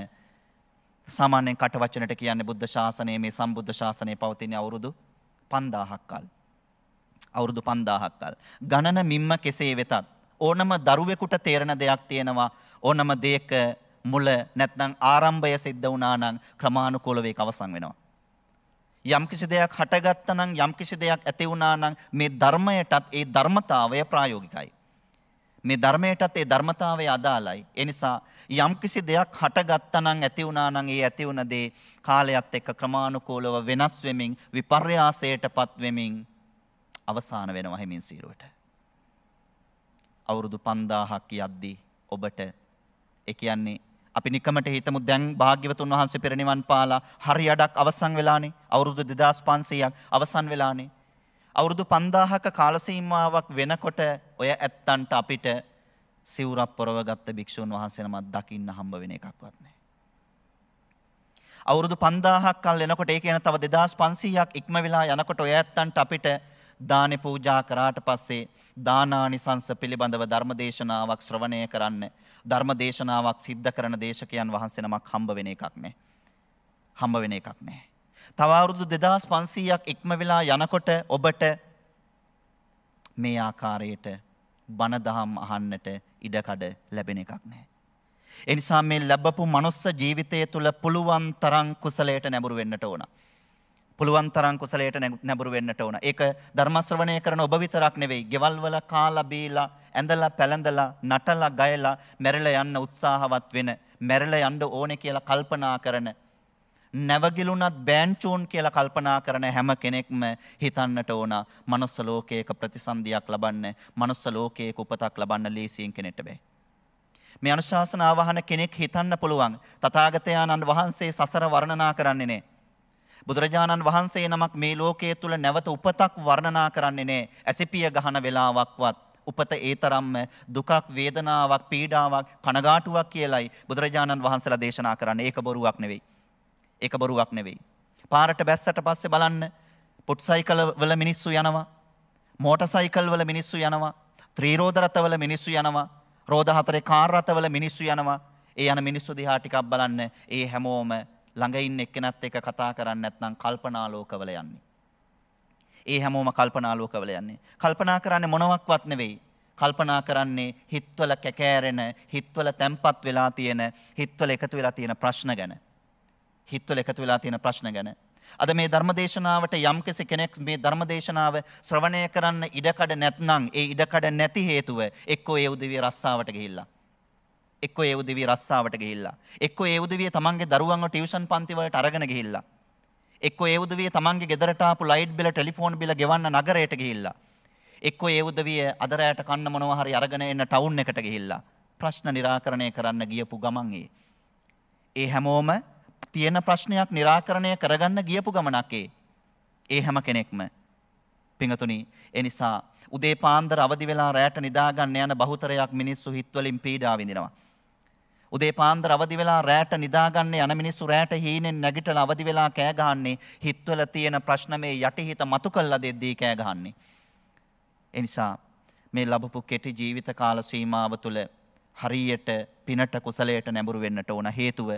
සාමාන්‍යයෙන් කටවචනට කියන්නේ බුද්ධ ශාසනය මේ සම්බුද්ධ ශාසනය පවතින අවුරුදු 5000ක් කල්. අවුරුදු 5000ක් කල්. ගණන මිම්ම කෙසේ වෙතත් ඕනම දරුවෙකුට තේරෙන දෙයක් තියෙනවා. ඕනම දෙයක මුල නැත්නම් ආරම්භය සිද්ධ වුණා නම් ක්‍රමානුකූලව ඒක අවසන් වෙනවා. යම්කිසි දෙයක් හටගත්තා නම් යම්කිසි දෙයක් ඇති වුණා නම් මේ ධර්මයටත් ඒ ධර්මතාවය ප්‍රායෝගිකයි. මේ ධර්මයටත් ඒ ධර්මතාවය අදාළයි. ඒ නිසා යම්කිසි දෙයක් හටගත්තා නම් ඇති වුණා නම් ඒ ඇති වුණ දේ කාලයත් එක්ක ක්‍රමානුකූලව වෙනස් වෙමින් විපර්යාසයටපත් වෙමින් අවසාන වෙනවා හිමින් සීරුවට. අවුරුදු 5000ක් යද්දී ඔබට ඒ කියන්නේ අපි නිකමට හිතමු දැන් භාග්‍යවතුන් වහන්සේ පෙර නිවන් පාලා හරි අඩක් අවසන් වෙලානේ අවුරුදු 2500ක් අවසන් වෙලානේ අවුරුදු 5000ක කාල සීමාවක් වෙනකොට ඔය ඇත්තන්ට අපිට සිවුරක් පොරවගත්ත භික්ෂුන් වහන්සේ නමක් දකින්න හම්බ වෙන එකක්වත් නැහැ අවුරුදු 5000ක් කල් එනකොට ඒ කියන තව 2500ක් ඉක්ම වෙලා යනකොට ඔය ඇත්තන්ට අපිට දානේ පූජා කරාට පස්සේ දානානිසංස පිළිබඳව ධර්මදේශනාවක් ශ්‍රවණය කරන්න ධර්ම දේශනාවක් සිද්ධ කරන දේශකයන් වහන්සේ නමක් හම්බ වෙන එකක් නෑ. හම්බ වෙන එකක් නෑ. තව අවුරුදු 2500ක් ඉක්ම වෙලා යනකොට ඔබට මේ ආකාරයට බණ දහම් අහන්නට ඉඩකඩ ලැබෙන එකක් නෑ. එනිසා මේ ලැබපු මනුස්ස ජීවිතය තුළ පුළුවන් තරම් කුසලයට නැඹුරු වෙන්නට ඕන. පුළුවන් තරම් කුසලයට නැඹුරු වෙන්නට ඕන. ඒක ධර්ම ශ්‍රවණය කරන ඔබ විතරක් නෙවෙයි. ගෙවල් වල කාලා බීලා, ඇඳලා පැළඳලා, නටලා ගයලා මැරිලා යන්න උත්සාහවත් වෙන, මැරිලා යන්න ඕනේ කියලා කල්පනා කරන නැවගිලුණත් බෑන්චූන් කියලා කල්පනා කරන හැම කෙනෙක්ම හිතන්නට ඕන මනුස්ස ලෝකයක ප්‍රතිසන්දියක් ලබන්න මනුස්ස ලෝකයක උපතක් ලබන්න ලේසියෙන් කෙනෙට බෑ. මේ අනුශාසන ආවහන කෙනෙක් හිතන්න පුළුවන් තථාගතයන්න් වහන්සේ සසර වර්ණනා කරන්නේ නෑ. බුදුරජාණන් වහන්සේ නමක් මේ ලෝකයේ තුල නැවත උපතක් වර්ණනා කරන්නේ නෑ. ඇසිපිය ගහන වෙලාවක්වත් උපත ඒ තරම්ම දුකක් වේදනාවක් පීඩාවක් කනගාටුවක් කියලයි බුදුරජාණන් වහන්සේලා දේශනා කරන්නේ. ඒක බොරුවක් නෙවෙයි. ඒක බොරුවක් නෙවෙයි. පාරට බැස්සට පස්සේ බලන්න පුට් සයිකල් වල මිනිස්සු යනවා. මෝටර් සයිකල් වල මිනිස්සු යනවා. ත්‍රිරෝද රථවල මිනිස්සු යනවා. රෝද හතරේ කාර් රථවල මිනිස්සු යනවා. ඒ යන මිනිස්සු දිහා ටිකක් බලන්න. ඒ හැමෝම ළඟ ඉන්න එක්කෙනත් එක්ක කතා කරන්නේ නැත්නම් කල්පනාලෝකවල යන්නේ. ඒ හැමෝම කල්පනාලෝකවල යන්නේ. කල්පනා කරන්නේ මොනවත්වත් නෙවෙයි. කල්පනා කරන්නේ හිතවල කැකෑරෙන, හිතවල තැම්පත් වෙලා තියෙන, හිතවල එකතු වෙලා තියෙන ප්‍රශ්න ගැන. හිතවල එකතු වෙලා තියෙන ප්‍රශ්න ගැන. අද මේ ධර්මදේශනාවට යම් කෙනෙක් මේ ධර්මදේශනාව ශ්‍රවණය කරන්න ඉඩකඩ නැත්නම් ඒ ඉඩකඩ නැති හේතුව එක්කෝ ඒ උදවිය රස්සාවට ගිහිල්ලා එක්ක ඒ උදවිය රස්සාවට ගිහිල්ලා. එක්ක ඒ උදවිය තමන්ගේ දරුවන්ව ටියුෂන් පන්ති වලට අරගෙන ගිහිල්ලා. එක්ක ඒ උදවිය තමන්ගේ ගෙදරට ආපු ලයිට් බිල, ටෙලිෆෝන් බිල ගෙවන්න නගරයට ගිහිල්ලා. එක්ක ඒ උදවිය අද රැයට කන්න මොනවා හරි අරගෙන එන්න ටවුන් එකට ගිහිල්ලා. ප්‍රශ්න निराකරණය කරන්න ගියපු ගමන් ඒ. ඒ හැමෝම තියෙන ප්‍රශ්නයක් निराකරණය කරගන්න ගියපු ගමනක් ඒ. ඒ හැම කෙනෙක්ම පිඟතුනි ඒ නිසා උදේ පාන්දර අවදි වෙලා රැයට නිදා ගන්න යන බහුතරයක් මිනිස්සු හිත්වලින් පීඩා විඳිනවා. උදේ පාන්දර අවදි වෙලා රැට නිදාගන්න යන මිනිස්සු රැට හීනෙන් නැගිටලා අවදි වෙලා කෑ ගහන්නේ හිතවල තියෙන ප්‍රශ්න මේ යටිහිත මතු කළා දෙද්දී කෑ ගහන්නේ. ඒ නිසා මේ ලැබපු කෙටි ජීවිත කාල සීමාව තුළ හරියට පිනට කුසලයට නැඹුරු වෙන්නට ඕන හේතුව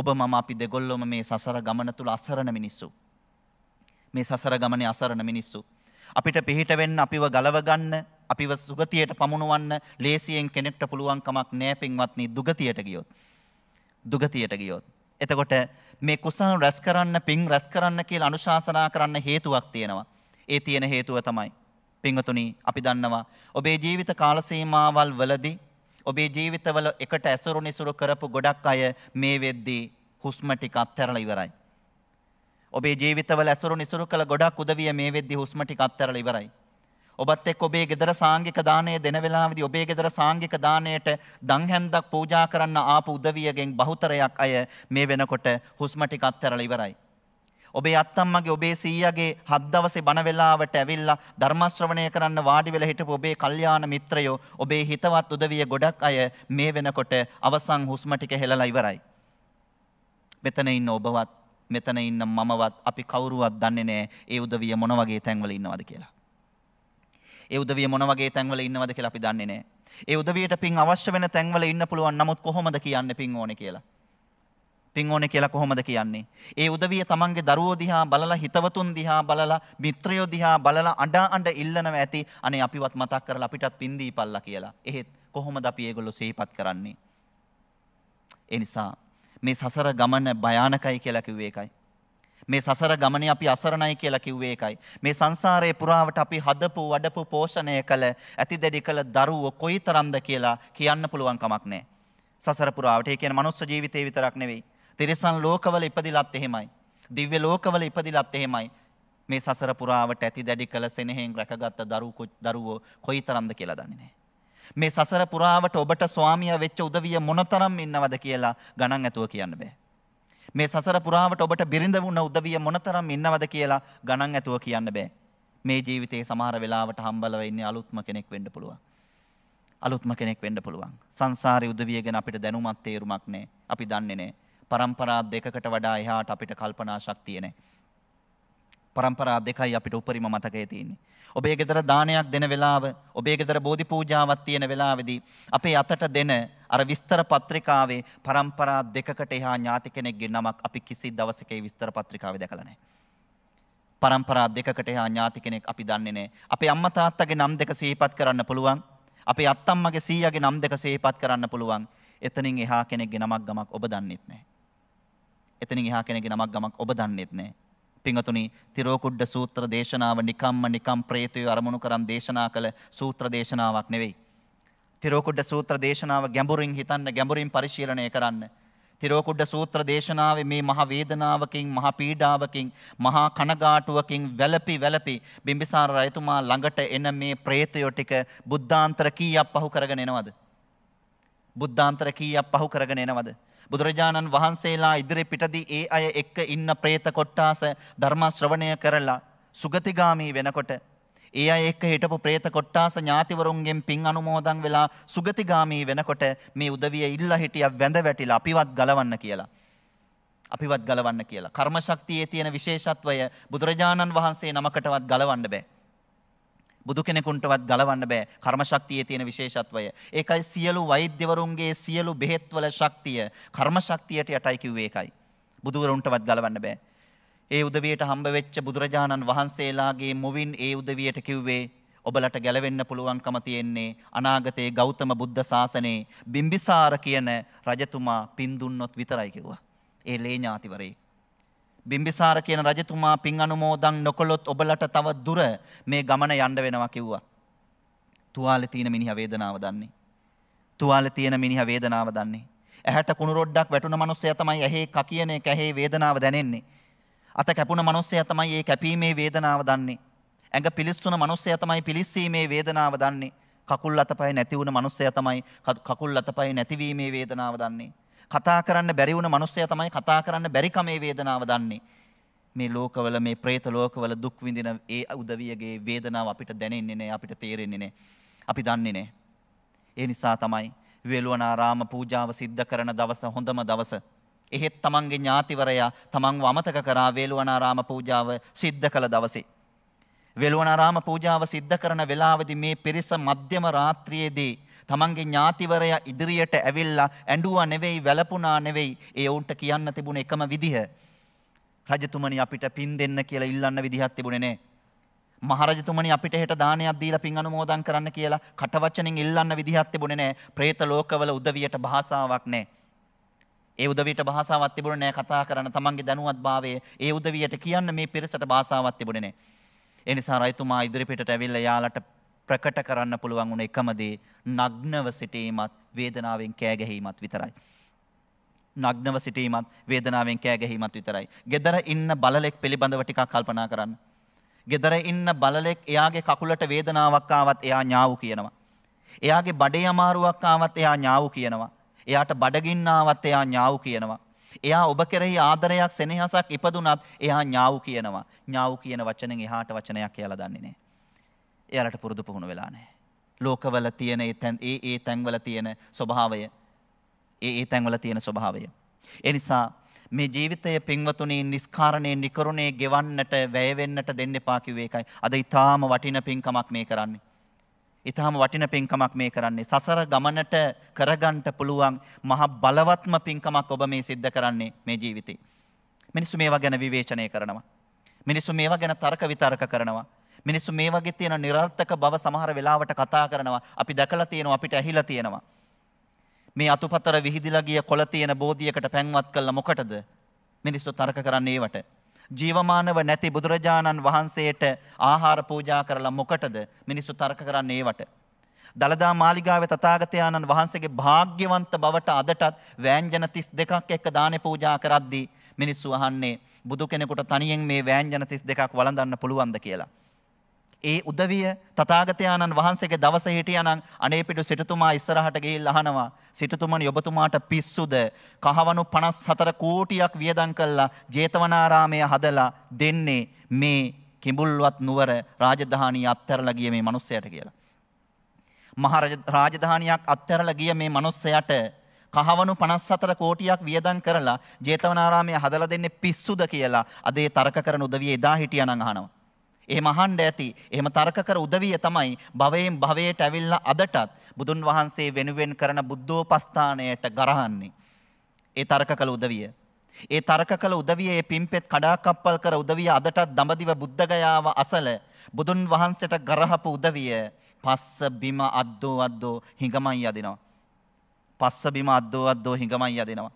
ඔබ මම අපි දෙගොල්ලොම මේ සසර ගමන තුළ අසරණ මිනිස්සු. මේ සසර ගමනේ අසරණ මිනිස්සු. අපිට පිහිට වෙන්න අපිව ගලව ගන්න, අපිව සුගතියට පමුණුවන්න ලේසියෙන් කෙනෙක්ට පුළුවන් කමක් නෑ පින්වත්නි දුගතියට ගියොත්. දුගතියට ගියොත්. එතකොට මේ කුසල් රැස් කරන්න, පින් රැස් කරන්න කියලා අනුශාසනා කරන්න හේතුවක් තියෙනවා. ඒ තියෙන හේතුව තමයි පින්වතුනි අපි දන්නවා ඔබේ ජීවිත කාල සීමාවල් වලදී ඔබේ ජීවිතවල එකට ඇසුරු නිසුරු කරපු ගොඩක් අය මේ වෙද්දී හුස්ම ටික අත්හැරලා ඉවරයි. ඔබේ ජීවිතවල ඇසුරු නිසුරු කළ ගොඩක් උදවිය මේ වෙද්දි හුස්ම ටික අත්හැරලා ඉවරයි. ඔබත් එක්ක ඔබේ ගෙදර සාංගික දාණය දෙන වෙලාවේදී ඔබේ ගෙදර සාංගික දාණයට දන් හැන්දක් පූජා කරන්න ආපු උදවියගෙන් බහුතරයක් අය මේ වෙනකොට හුස්ම ටික අත්හැරලා ඉවරයි. ඔබේ අත්තම්මගේ ඔබේ සීයාගේ හත් දවසේ බණ වේලාවට ඇවිල්ලා ධර්ම ශ්‍රවණය කරන්න වාඩි වෙලා හිටපු ඔබේ කල්යාණ මිත්‍රයෝ ඔබේ හිතවත් උදවිය ගොඩක් අය මේ වෙනකොට අවසන් හුස්ම ටික හෙළලා ඉවරයි. මෙතන ඉන්න ඔබවත් මෙතන ඉන්න මමවත් අපි කවුරුවත් දන්නේ නැහැ ඒ උදවිය මොන වගේ තැන්වල ඉන්නවද කියලා. ඒ උදවිය මොන වගේ තැන්වල ඉන්නවද කියලා අපි දන්නේ නැහැ. ඒ උදවියට පින් අවශ්‍ය වෙන තැන්වල ඉන්න පුළුවන් නමුත් කොහොමද කියන්නේ පින් ඕනේ කියලා? පින් ඕනේ කියලා කොහොමද කියන්නේ? ඒ උදවිය තමන්ගේ දරුවෝ දිහා බලලා හිතවතුන් දිහා බලලා මිත්‍රයෝ දිහා බලලා අඬ අඬ ඉල්ලනව ඇති අනේ අපිවත් මතක් කරලා අපිටත් පින් දීපල්ලා කියලා. එහෙත් කොහොමද අපි ඒගොල්ලෝ සිහිපත් කරන්නේ? ඒ නිසා මේ සසර ගමන භයානකයි කියලා කිව්වේ ඒකයි. මේ සසර ගමනේ අපි අසරණයි කියලා කිව්වේ ඒකයි. මේ සංසාරයේ පුරාවට අපි හදපු වඩපු පෝෂණය කළ ඇති දෙඩි කළ දරුවෝ කොයිතරම්ද කියලා කියන්න පුළුවන් කමක් නැහැ. සසර පුරාවට. ඒ කියන්නේ මනුස්ස ජීවිතේ විතරක් නෙවෙයි. තිරිසන් ලෝකවල ඉපදිලත් එහෙමයි. දිව්‍ය ලෝකවල ඉපදිලත් එහෙමයි. මේ සසර පුරාවට ඇති දැඩි කළ සෙනෙහෙන් රැකගත් දරුවෝ කොයිතරම්ද කියලා දන්නේ නැහැ. මේ සසර පුරාවට ඔබට ස්වාමියා වෙච්ච උදවිය මොනතරම් ඉන්නවද කියලා ගණන් ඇතුව කියන්න බෑ. මේ සසර පුරාවට ඔබට බිරිඳ වුණ උදවිය මොනතරම් ඉන්නවද කියලා ගණන් ඇතුව කියන්න බෑ. මේ ජීවිතේ සමහර වෙලාවට හම්බලව ඉන්නේ අලුත්ම කෙනෙක් වෙන්න පුළුවන්. අලුත්ම කෙනෙක් වෙන්න පුළුවන්. සංසාරේ උදවිය ගැන අපිට දැනුමක් තේරුමක් නැහැ. අපි දන්නේ නැහැ. පරම්පරා දෙකකට වඩා එහාට අපිට කල්පනා ශක්තිය නැහැ. පරම්පරා දෙකයි අපිට උපරිම මතකයේ තියෙන්නේ. ඔබේ ගෙදර දානයක් දෙන වෙලාව, ඔබේ ගෙදර බෝධි පූජාවක් තියෙන වෙලාවේදී අපේ අතට දෙන අර විස්තර පත්‍රිකාවේ પરම්පරා දෙකකට එහා ඥාති කෙනෙක්ගේ නමක් අපි කිසි දවසක ඒ විස්තර පත්‍රිකාවේ දැකලා නැහැ. પરම්පරා දෙකකට එහා ඥාති කෙනෙක් අපි දන්නේ නැහැ. අපේ අම්මා තාත්තගේ නම් දෙක සිහිපත් කරන්න පුළුවන්. අපේ අත්තම්මගේ සීයාගේ නම් දෙක සිහිපත් කරන්න පුළුවන්. එතනින් එහා කෙනෙක්ගේ නමක් ගමක් ඔබ දන්නෙත් නැහැ. එතනින් එහා කෙනෙක්ගේ නමක් ගමක් ඔබ දන්නෙත් නැහැ. පිංහතුනි තිරෝකුඩ්ඩ සූත්‍ර දේශනාව නිකම්ම නිකම් ප්‍රේතය අරමුණු කරම් දේශනා කළ සූත්‍ර දේශනාවක් නෙවෙයි. තිරෝකුඩ්ඩ සූත්‍ර දේශනාව ගැඹුරින් හිතන්න ගැඹුරින් පරිශීලනය කරන්න. තිරෝකුඩ්ඩ සූත්‍ර දේශනාවේ මේ මහ වේදනාවකින් මහ පීඩාවකින් මහා කනගාටුවකින් වැළපි වැළපි බිම්බිසාර රජතුමා ළඟට එන මේ ප්‍රේතයෝ ටික බුද්ධාන්තර කීයක් පහු කරගෙන එනවද? බුද්ධාන්තර කීයක් පහු කරගෙන එනවද? බුදුරජාණන් වහන්සේලා ඉදිරි පිටදී ඒ අය එක්ක ඉන්න പ്രേත කොට්ටාස ධර්ම ශ්‍රවණය කරලා සුගතිගාමී වෙනකොට ඒ අය එක්ක හිටපු പ്രേත කොට්ටාස ඥාතිවරුන්ගෙන් පින් අනුමෝදන් වෙලා සුගතිගාමී වෙනකොට මේ උදවිය ඉල්ලා හිටියා වැඳ වැටිලා අපිවත් ගලවන්න කියලා. අපිවත් ගලවන්න කියලා. කර්ම ශක්තියේ තියෙන විශේෂත්වය බුදුරජාණන් වහන්සේ නමකටවත් ගලවන්න බෑ. බුදු කෙනෙකුන්ටවත් ගලවන්න බෑ කර්ම ශක්තියේ තියෙන විශේෂත්වය. ඒකයි සියලු වෛද්‍යවරුන්ගේ සියලු බෙහෙත්වල ශක්තිය කර්ම ශක්තියට යටයි කිව්වේ ඒකයි. බුදුවරුන්ටවත් ගලවන්න බෑ. ඒ උදවියට හම්බ වෙච්ච බුදුරජාණන් වහන්සේලාගේ මුවින් ඒ උදවියට කිව්වේ ඔබලට ගැලවෙන්න පුළුවන්කම තියෙන්නේ අනාගතයේ ගෞතම බුද්ධ ශාසනයේ බිම්බිසාර කියන රජතුමා පින් දුන්නොත් විතරයි කිව්වා. ඒ ලේ ඥාතිවරේ බිම්බිසාර කියන රජතුමා පින් අනුමෝදන් නොකොළොත් ඔබලට තව දුර මේ ගමන යන්න වෙනවා කිව්වා. තුවාලේ තියෙන මිනිහා වේදනාව දන්නේ. තුවාලේ තියෙන මිනිහා වේදනාව දන්නේ. ඇහැට කුණු රොඩ්ඩක් වැටුණ මිනිස්සයා තමයි ඇහි කකියන එක ඇහි වේදනාව දැනෙන්නේ. අත කැපුණ මිනිස්සයා තමයි ඒ කැපීමේ වේදනාව දන්නේ. ඇඟ පිලිස්සුන මිනිස්සයා තමයි පිලිස්සීමේ වේදනාව දන්නේ. කකුල් අතපය නැති වුණ මිනිස්සයා තමයි කකුල් අතපය නැතිවීමේ වේදනාව දන්නේ. කතා කරන්න බැරි වුණ මිනිස්සයා තමයි කතා කරන්න බැරිකම මේ වේදනාව දන්නේ. මේ ලෝකවල මේ പ്രേත ලෝකවල දුක් විඳින ඒ උදවියගේ වේදනාව අපිට දැනෙන්නේ නැහැ අපිට තේරෙන්නේ නැහැ අපි දන්නේ නැහැ ඒ නිසා තමයි වේලුවනාරාම පූජාව සිද්ධ කරන දවස හොඳම දවස එහෙත් තමන්ගේ ඥාතිවරයා තමන්ව අමතක කරා වේලුවනාරාම පූජාව සිද්ධ කළ දවසේ වේලුවනාරාම පූජාව සිද්ධ කරන වෙලාවේදී මේ පිරිස මධ්‍යම රාත්‍රියේදී තමන්ගේ ඥාතිවරයා ඉදිරියට ඇවිල්ලා ඇඬුවා නෙවෙයි වැළපුණා නෙවෙයි ඒ වුන්ට කියන්න තිබුණ එකම විදිහ. රජතුමනි අපිට පින් දෙන්න කියලා ඉල්ලන්න විදිහක් තිබුණේ නෑ. මහරජතුමනි අපිට හෙට දානයක් දීලා පින් අනුමෝදන් කරන්න කියලා කටවචනෙන් ඉල්ලන්න විදිහක් තිබුණේ නෑ. പ്രേත ලෝකවල උදවියට භාෂාවක් නෑ. ඒ උදවියට භාෂාවක් තිබුණේ නෑ කතා කරන්න තමන්ගේ දැනුවත්භාවය ඒ උදවියට කියන්න මේ පිරිසට භාෂාවක් තිබුණේ නෑ. ඒ නිසා රජතුමා ඉදිරිපිටට ඇවිල්ලා යාලට ප්‍රකට කරන්න පුළුවන් වුණ එකම දේ නග්නව සිටීමත් වේදනාවෙන් කෑ ගැහීමත් විතරයි. නග්නව සිටීමත් වේදනාවෙන් කෑ ගැහීමත් විතරයි. ගෙදර ඉන්න බලලෙක් පිළිබඳව ටිකක් කල්පනා කරන්න. ගෙදර ඉන්න බලලෙක් එයාගේ කකුලට වේදනාවක් ආවත් එයා ඥාවු කියනවා. එයාගේ බඩේ අමාරුවක් ආවත් එයා ඥාවු කියනවා. එයාට බඩගින්න ආවත් එයා ඥාවු කියනවා. එයා ඔබ කෙරෙහි ආදරයක් සෙනෙහසක් ඉපදුනත් එයා ඥාවු කියනවා. ඥාවු කියන වචනෙන් එහාට වචනයක් කියලා දන්නේ නැහැ. එයාලට පුරුදු පුහුණු වෙලා නැහැ. ලෝකවල තියෙන ඒ ඒ ඒ තැන්වල තියෙන ස්වභාවය ඒ ඒ තැන්වල තියෙන ස්වභාවය. ඒ නිසා මේ ජීවිතය පින්වතුනි නිස්කාරණේ නිකරුණේ ගෙවන්නට වැය වෙන්නට දෙන්න එපා කිව්වේ ඒකයි. අද ඊටාම වටින පින්කමක් මේ කරන්නේ. ඊටාම වටින පින්කමක් මේ කරන්නේ. සසර ගමනට කරගන්න පුළුවන් මහ බලවත්ම පින්කමක් ඔබ මේ සිද්ධ කරන්නේ මේ ජීවිතේ. මිනිස්සු මේවා ගැන විවේචනය කරනවා. මිනිස්සු මේවා ගැන තර්ක විතර්ක කරනවා. මිනිස්සු මේ වගේ තියෙන નિરර්ථක බව සමහර වෙලාවට කතා කරනවා. අපි දැකලා තියෙනවා, අපිට ඇහිලා තියෙනවා. මේ අතුපතර විහිදිලා ගිය කොළ තියෙන බෝධියකට පැන්වත් කළා මොකටද? මිනිස්සු තර්ක කරන්නේ ඒවට. ජීවමානව නැති බුදුරජාණන් වහන්සේට ආහාර පූජා කරලා මොකටද? මිනිස්සු තර්ක කරන්නේ ඒවට. දලදා මාලිගාවේ තථාගතයන්න් වහන්සේගේ භාග්‍යවන්ත බවට අදටත් වෑංජන 32ක් එක්ක දානේ පූජා කරද්දී මිනිස්සු අහන්නේ බුදු කෙනෙකුට තනියෙන් මේ වෑංජන 32ක් වළඳන්න පුළුවන්ද කියලා. ඒ උදවිය තථාගතයන්න් වහන්සේගේ දවස හිටියානම් අනේ පිටු සිටුතුමා ඉස්සරහට ගිහිල්ලා අහනවා සිටුතුමනි ඔබතුමාට පිස්සුද කහවණු 54 කෝටියක් වියදම් කළා ජේතවනාරාමය හදලා දෙන්නේ මේ කිඹුල්වත් නුවර රාජධානිය අත්හැරලා ගිය මේ මිනිස්සයාට කියලා. මහ රාජධානියක් අත්හැරලා ගිය මේ මිනිස්සයාට කහවණු 54 කෝටියක් වියදම් කරලා ජේතවනාරාමය හදලා දෙන්නේ පිස්සුද කියලා අද ඒ තර්ක කරන උදවිය එදා හිටියානම් අහනවා. එහෙම අහන්න ඇති. එහෙම තර්ක කර උදවිය තමයි භවයෙන් භවයට ඇවිල්ලා අදටත් බුදුන් වහන්සේ වෙනුවෙන් කරන බුද්ධෝපස්ථානයට ගරහන්නේ. ඒ තර්ක කළ උදවිය. ඒ තර්ක කළ උදවිය ඒ පිම්පෙත් කඩාකප්පල් කර උදවිය අදටත් දඹදිව බුද්ධගයාව අසල බුදුන් වහන්සේට ගරහපු උදවිය පස්ස බිම අද්දෝ අද්දෝ හිඟමන් යදිනවා. පස්ස බිම අද්දෝ අද්දෝ හිඟමන් යදිනවා.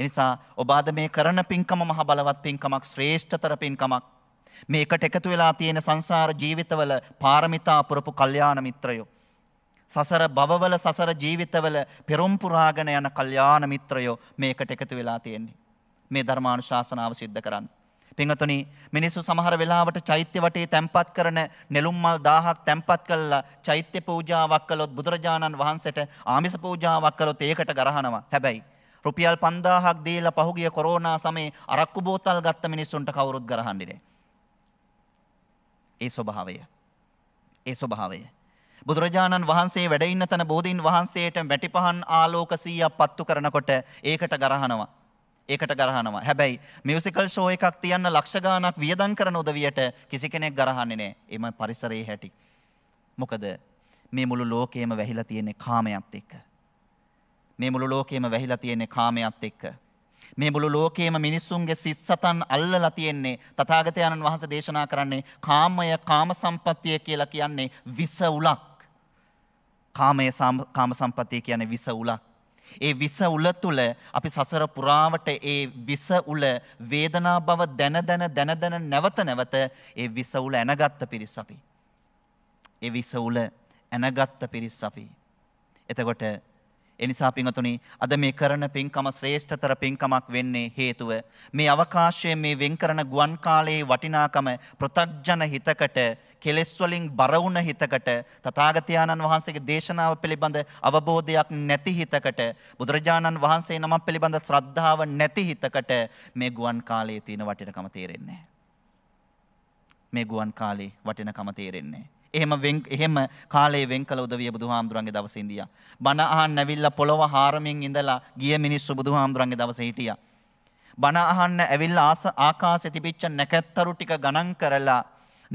එනිසා ඔබ අද මේ කරන පින්කම මහ බලවත් පින්කමක් ශ්‍රේෂ්ඨතර පින්කමක්. මේකට එකතු වෙලා තියෙන සංසාර ජීවිතවල පාරමිතා පුරපු කල්යාණ මිත්‍රයෝ. සසර බවවල සසර ජීවිතවල පෙරම් පුරාගෙන යන කල්යාණ මිත්‍රයෝ මේකට එකතු වෙලා තියෙන්නේ. මේ ධර්මානුශාසනාව සිද්ධ කරන්න. පින්වතුනි මිනිස්සු සමහර වෙලාවට චෛත්‍ය වටේ තැම්පත් කරන නෙළුම් මල් 1000ක් තැම්පත් කළා චෛත්‍ය පූජාවක් කළොත් බුදුරජාණන් වහන්සේට ආමිස පූජාවක් කළොත් ඒකට ගරහනවා. හැබැයි රුපියල් 5000ක් දීලා පහුගිය කොරෝනා සමයේ අරක්කු බෝතල් ගත්ත මිනිස්සුන්ට කවුරුත් ගරහන්නේ නැහැ. ඒ ස්වභාවය. ඒ ස්වභාවය. බුදුරජාණන් වහන්සේ වැඩ ඉන්න තන බෝධීන් වහන්සේට වැටිපහන් ආලෝක 100ක් පත්තු කරනකොට ඒකට ගරහනවා. ඒකට ගරහනවා. හැබැයි මියුසිකල් ෂෝ එකක් තියන්න ලක්ෂ ගාණක් වියදම් කරන උදවියට කිසි කෙනෙක් ගරහන්නේ නැහැ. එම පරිසරයේ හැටි. මොකද මේ මුළු ලෝකයම වැහිලා තියෙන්නේ කාමයක් එක්ක. මේ මුළු ලෝකයම වැහිලා තියෙන්නේ කාමයක් එක්ක. මේ මුළු ලෝකයේම මිනිස්සුන්ගේ සිත් සතන් අල්ලලා තියෙන්නේ තථාගතයන්න් වහන්සේ දේශනා කරන්නේ කාමය කාම සම්පත්තිය කියලා කියන්නේ විස උලක් කාමය කාම සම්පත්තිය කියන්නේ විස උලක් ඒ විස උල තුල අපි සසර පුරාවට ඒ විස උල වේදනා බව දැන දැන දැන දැන නැවත නැවත ඒ විස උල එනගත්ත පිරිස අපි ඒ විස උල එනගත්ත පිරිස් අපි එතකොට එනිසා පිංහතුනි අද මේ කරන පින්කම ශ්‍රේෂ්ඨතර පින්කමක් වෙන්නේ හේතුව. මේ අවකාශයේ මේ වෙන්කරන ගුවන් කාලයේ වටිනාකම ප්‍රතක්ජන හිතකට කෙලෙස්වලින් බරවුණ හිතකට තතාගතයාණන් වහන්සේගේ දේශනාව පිළිබඳ අවබෝධයක් නැති හිතකට බුදුරජාණන් වහන්සේ නම පිළිබඳ ශ්‍රද්ධාව නැති හිතකට මේ ගුවන් කාලයේ තියෙන වටිනකම තේරෙන්නේ. මේ ගුවන් කාලේ වටිනකම තේරෙන්නේ. එහෙම එහෙම කාලේ වෙන් කළ උදවිය බුදුහාමුදුරන්ගේ දවසේ ඉඳියා. බණ අහන්න ඇවිල්ලා පොළව හාරමින් ඉඳලා ගිය මිනිස්සු බුදුහාමුදුරන්ගේ දවසේ හිටියා. බණ අහන්න ඇවිල්ලා ආස ආකාශයේ තිබිච්ච නැකැත්තරු ටික ගණන් කරලා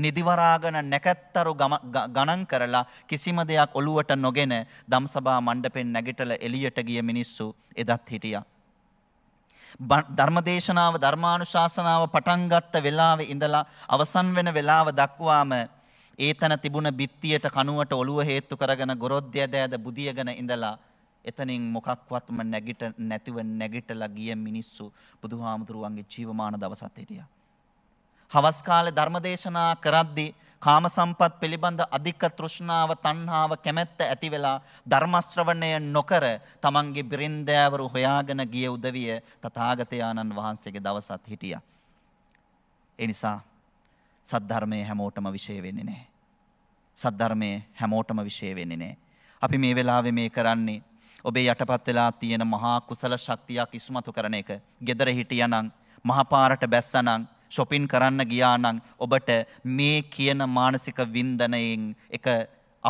නිදිවරාගෙන නැකැත්තරු ගණන් කරලා කිසිම දෙයක් ඔළුවට නොගෙන දම්සභා මණ්ඩපෙන් නැගිටලා එළියට ගිය මිනිස්සු එදත් හිටියා. ධර්මදේශනාව ධර්මානුශාසනාව පටන් ගත්ත වෙලාවේ ඉඳලා අවසන් වෙන වෙලාව දක්වාම ඒතන තිබුණ බිත්තියට කනුවට ඔළුව හේතු කරගෙන ගොරොද්දය දෑද බුදියගෙන ඉඳලා එතනින් මොකක්වත්ම නැගිට නැතිව නැගිටලා ගිය මිනිස්සු බුදුහාමුදුරුවන්ගේ ජීවමාන දවසත් හිටියා. හවස් කාලේ ධර්මදේශනා කරද්දී කාම සම්පත් පිළිබඳ අධික තෘෂ්ණාව තණ්හාව කැමැත්ත ඇති වෙලා ධර්ම ශ්‍රවණය නොකර තමන්ගේ බිරින්දෑවරු හොයාගෙන ගිය උදවිය තථාගතයන්න් වහන්සේගේ දවසත් හිටියා. ඒ නිසා සද්ධර්මය හැමෝටම විශය වෙන්නේ නැහැ. සද්ධර්මය හැමෝටම විශය වෙන්නේ නැහැ. අපි මේ වෙලාවේ මේ කරන්නේ ඔබේ යටපත් වෙලා තියෙන මහා කුසල ශක්තියක් ඉස්මතු කරන එක. gedara hitiyanam මහපාරට බැස්සනම් shopping කරන්න ගියානම් ඔබට මේ කියන මානසික වින්දනයෙන් එක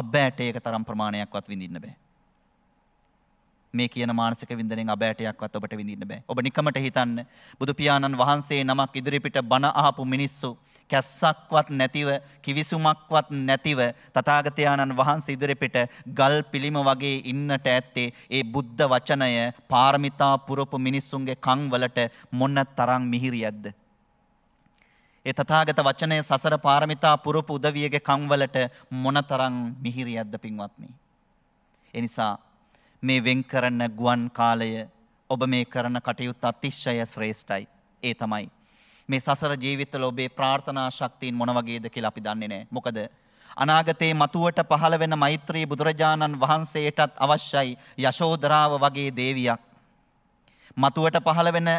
අබ්බෑටයක තරම් ප්‍රමාණයක්වත් විඳින්න බෑ. මේ කියන මානසික වින්දනයෙන් අබෑටයක්වත් ඔබට විඳින්න බෑ. ඔබ නිකමට හිතන්න බුදු පියාණන් වහන්සේ නමක් ඉදිරිපිට බණ අහපු මිනිස්සු කැස්සක්වත් නැතිව කිවිසුමක්වත් නැතිව තථාගතයන්න් වහන්සේ ඉදිරිපිට ගල් පිළිම වගේ ඉන්නට ඇත්තේ ඒ බුද්ධ වචනය පාරමිතා පුරපු මිනිස්සුන්ගේ කන් වලට මොන තරම් මිහිරියක්ද ඒ තථාගත වචනය සසර පාරමිතා පුරපු උදවියගේ කන් වලට මොන තරම් මිහිරියක්ද පින්වත්නි ඒ නිසා මේ වෙන් කරන ගුවන් කාලය ඔබ මේ කරන කටයුත්ත අතිශය ශ්‍රේෂ්ඨයි ඒ තමයි මේ සසර ජීවිතවල ඔබේ ප්‍රාර්ථනා ශක්තියින් මොන වගේද කියලා අපි දන්නේ නැහැ. මොකද අනාගතයේ මතුවට පහළ වෙන මෛත්‍රී බුදුරජාණන් වහන්සේටත් අවශ්‍යයි යශෝදරාව වගේ දේවියක්. මතුවට පහළ වෙන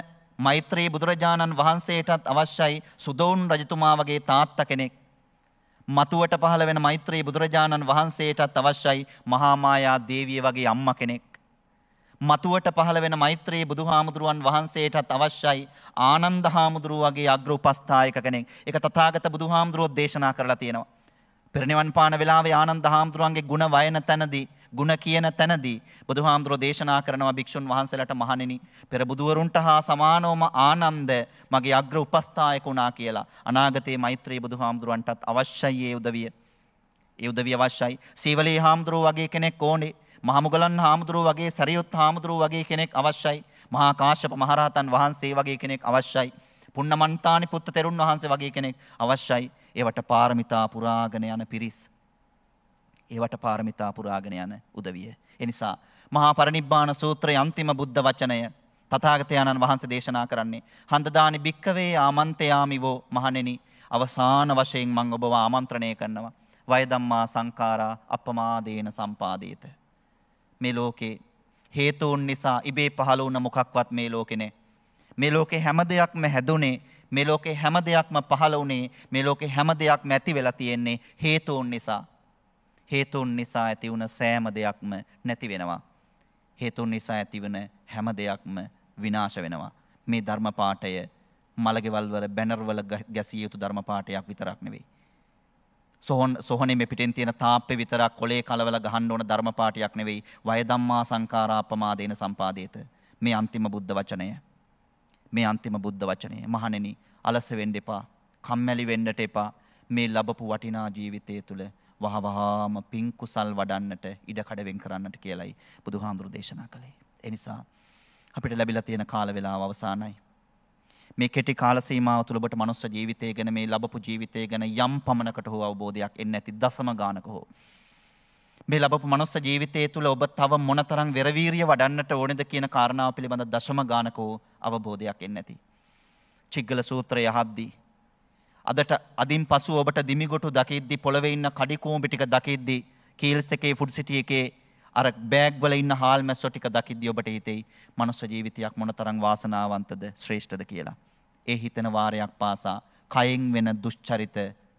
මෛත්‍රී බුදුරජාණන් වහන්සේටත් අවශ්‍යයි සුදෝන් රජතුමා වගේ තාත්තා කෙනෙක්. මතුවට පහළ වෙන මෛත්‍රී බුදුරජාණන් වහන්සේටත් අවශ්‍යයි මහා මායා දේවිය වගේ අම්මා කෙනෙක්. මතුවට පහළ වෙන මෛත්‍රී බුදුහාමුදුරුවන් වහන්සේටත් අවශ්‍යයි ආනන්ද හාමුදුරුව වගේ අග්‍ර උපස්ථායක කෙනෙක්. ඒක තථාගත බුදුහාමුදුරුවෝ දේශනා කරලා තියෙනවා. පිරිනිවන් පාන වෙලාවේ ආනන්ද හාමුදුරුවන්ගේ ಗುಣ වයන තැනදී ගුණ කියන තැනදී බුදුහාමුදුරෝ දේශනා කරනවා භික්ෂුන් වහන්සේලාට මහණෙනි පෙර බුදුවරුන්ට හා සමානවම ආනන්ද මගේ අග්‍ර උපස්ථායක වුණා කියලා අනාගතයේ මෛත්‍රී බුදුහාමුදුරන්ටත් අවශ්‍යයි ඒ උදවිය. ඒ උදවිය අවශ්‍යයි. සීවලී හාමුදුරුවෝ වගේ කෙනෙක් ඕනේ. මහමුගලන් හාමුදුරුව වගේ සරියොත් හාමුදුරුව වගේ කෙනෙක් අවශ්‍යයි. මහා කාශ්‍යප මහරහතන් වහන්සේ වගේ කෙනෙක් අවශ්‍යයි. පුන්නමන්තානි පුත්ත තෙරුන් වහන්සේ වගේ කෙනෙක් අවශ්‍යයි. ඒවට පාරමිතා පුරාගෙන යන පිරිස්. ඒවට පාරමිතා පුරාගෙන යන උදවිය. එනිසා මහා පරිනිබ්බාන සූත්‍රයේ අන්තිම බුද්ධ වචනය තථාගතයන්න් වහන්සේ දේශනා කරන්නේ හන්දදානි භික්කවේ ආමන්තයාමිවෝ මහණෙනි අවසාන වශයෙන් මම ඔබව ආමන්ත්‍රණය කරනවා වය ධම්මා සංඛාරා අපමාදේන සම්පාදේත මේ ලෝකේ. හේතුන් නිසා ඉබේ පහළ වුණ මොකක්වත් මේ ලෝකේ නෑ. මේ ලෝකේ හැම දෙයක්ම හැදුනේ මේ ලෝකේ හැම දෙයක්ම පහළ වුණේ මේ ලෝකේ හැම දෙයක්ම ඇති වෙලා තියෙන්නේ හේතුන් නිසා. හේතුන් නිසා ඇති වුණ සෑම දෙයක්ම නැති වෙනවා. හේතුන් නිසා ඇතිවන හැම දෙයක්ම විනාශ වෙනවා. මේ ධර්ම පාඨය මලගෙවල් වල බැනර් වල ගැසිය යුතු ධර්ම පාඨයක් විතරක් නෙවෙයි. සොහොන් සොහොනේ මේ පිටෙන් තියෙන තාප්පේ විතරක් කොලේ කලවල ගහන්න ඕන ධර්ම පාටියක් නෙවෙයි. වය ධම්මා සංඛාරාපමාදේන සම්පාදේත. මේ අන්තිම බුද්ධ වචනය. මේ අන්තිම බුද්ධ වචනය. මහණෙනි, අලස වෙන්න එපා. කම්මැලි වෙන්නට එපා. මේ ලැබපු වටිනා ජීවිතය තුළ වහවහාම පිං කුසල් වඩන්නට ඉඩ කඩ වෙන් කරන්නට කියලයි බුදුහාඳුරු දේශනා කළේ. ඒ නිසා අපිට ලැබිලා තියෙන කාල වේලාව අවසానයි. මේ කෙටි කාල සීමාව තුළ ඔබට මනුස්ස ජීවිතය ගැන මේ ලැබපු ජීවිතය ගැන යම් පමණකට හෝ අවබෝධයක් එන්නේ නැති දශම ගානක හෝ මේ ලැබපු මනුස්ස ජීවිතය තුළ ඔබ තව මොනතරම් වෙරවීරිය වඩන්නට ඕනේද කියන කාරණාව පිළිබඳ දශම ගානක හෝ අවබෝධයක් එන්නේ නැති චිග්ගල සූත්‍රය යහද්දී අදට අදින් පසු ඔබට දිමිගොටු දකිද්දි පොළවේ ඉන්න කඩිකූඹි ටික දකිද්දි කීල්ස් එකේ ෆුඩ් සිටි එකේ අර බෑග් වල ඉන්න හාල් මැස්සෝ ටික දකිද්දී ඔබට හිතෙයි මනුස්ස ජීවිතයක් මොනතරම් වාසනාවන්තද ශ්‍රේෂ්ඨද කියලා. ඒ හිතන වාරයක් පාසා කයෙන් වෙන දුෂ්චරිත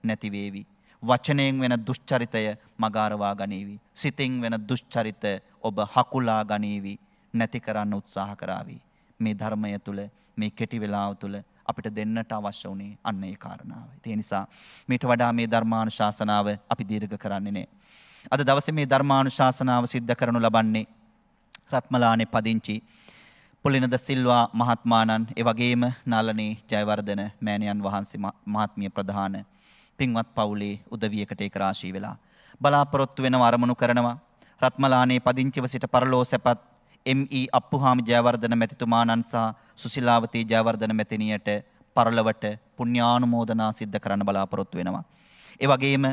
නැති වේවි. වචනයෙන් වෙන දුෂ්චරිතය මගාරවා ගනීවි. සිතින් වෙන දුෂ්චරිත ඔබ හකුලා ගනීවි. නැති කරන්න උත්සාහ කරાવી. මේ ධර්මය තුල මේ කෙටි වේලාව තුල අපිට දෙන්නට අවශ්‍ය වුණේ අන්න ඒ කාරණාව. ඒ නිසා මේට වඩා මේ ධර්මානුශාසනාව අපි දීර්ඝ කරන්නේ නැහැ. අද දවසේ මේ ධර්මානුශාසනාව සිද්ධ කරනු ලබන්නේ රත්මලානේ පදිංචි පුලිනද සිල්වා මහත්මාණන් ඒ වගේම නාලනී ජයවර්ධන මෑණියන් වහන්සේ මහත්මිය ප්‍රධාන පින්වත් පවුලේ උදවියකට ඒක රාශී වෙලා බලාපොරොත්තු වෙනව අරමුණු කරනවා රත්මලානේ පදිංචිව සිට පරලෝ සැපත් එම්.ඊ. අප්පුහාමි ජයවර්ධන මැතිතුමාණන් සහ සුසිලාවතී ජයවර්ධන මැතිණියට පරලවට පුණ්‍යානුමෝදනා සිද්ධ කරන්න බලාපොරොත්තු වෙනවා. ඒ වගේම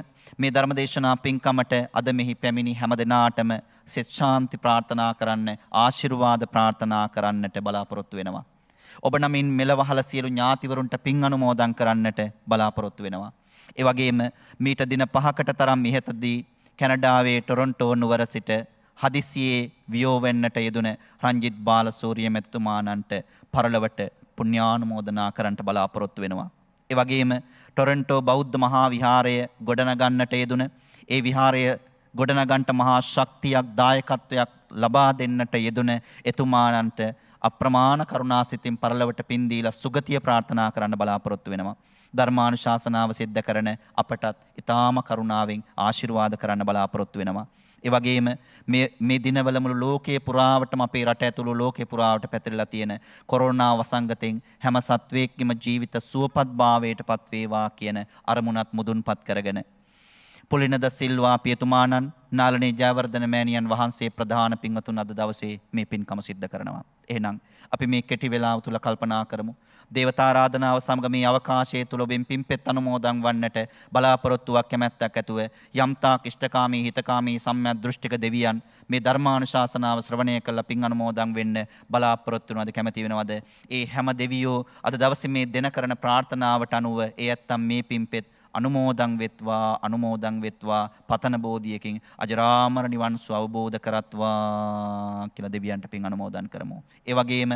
මේ ධර්මදේශනා පින්කමට අද මෙහි පැමිණි හැම දිනාටම සෙත් ශාන්ති ප්‍රාර්ථනා කරන්න ආශිර්වාද ප්‍රාර්ථනා කරන්නට බලාපොරොත්තු වෙනවා. ඔබ නමින් මෙලවහල සියලු ඥාතිවරුන්ට පින් අනුමෝදන් කරන්නට බලාපොරොත්තු වෙනවා. ඒ වගේම මීට දින 5කට තරම් ඉහතදී කැනඩාවේ ටොරොන්ටෝ නුවර සිට හදිසියේ වියෝ වෙන්නට යෙදුන රංජිත් බාලසූරිය මෙතුමාණන්ට පරලවට පුණ්‍යානුමෝදනා කරන්නට බලාපොරොත්තු වෙනවා. ඒ වගේම ටොරන්ටෝ බෞද්ධ මහා විහාරය ගොඩනගන්නට යෙදුන ඒ විහාරය ගොඩනගන්ට මහා ශක්තියක් දායකත්වයක් ලබා දෙන්නට යෙදුන එතුමානන්ට අප්‍රමාණ කරුණාසිතින් පරලවට පින් දීලා සුගතිය ප්‍රාර්ථනා කරන්න බලාපොරොත්තු වෙනවා. ධර්මානුශාසනාව සිද්ධ කරන අපටත් ඊ타ම කරුණාවෙන් ආශිර්වාද කරන්න බලාපොරොත්තු වෙනවා. ඒ වගේම මේ මේ දිනවල මුළු ලෝකයේ පුරාවටම අපේ රට ඇතුළු ලෝකේ පුරාවට පැතිරලා තියෙන කොරෝනා වසංගතෙන් හැම සත්වයකම ජීවිත සුවපත්භාවයටපත් වේවා කියන අරමුණත් මුදුන්පත් කරගෙන පුලිනද සිල්වා පියතුමාණන් නාලනේ ජයවර්ධන මෑණියන් වහන්සේ ප්‍රධාන පින්වතුන් අද දවසේ මේ පින්කම සිද්ධ කරනවා. එහෙනම් අපි මේ කෙටි වේලාව තුල කල්පනා කරමු. දේවතාරාධනාව සමග මේ අවකාශය තුළ ඔබෙන් පිම්පෙත් අනුමෝදන් වන්නට බලාපොරොත්තුවක් කැමැත්තක් ඇතුව යම්තාක් ඉෂ්ඨකාමී හිතකාමී සම්මයක් දෘෂ්ටික දෙවියන් මේ ධර්මානුශාසනාව ශ්‍රවණය කරලා පින් අනුමෝදන් වෙන්න බලාපොරොත්තු වෙනවද කැමති වෙනවද ඒ හැම දෙවියෝ අද දවසේ මේ දෙන කරන ප්‍රාර්ථනාවට අනුව ඒ ඇත්තම් මේ පිම්පෙත් අනුමෝදන් වෙත්වා අනුමෝදන් වෙත්වා පතන බෝධියකින් අජරාමර නිවන් සුවබෝධ කරත්වා කියලා දෙවියන්ට පින් අනුමෝදන් කරමු. ඒ වගේම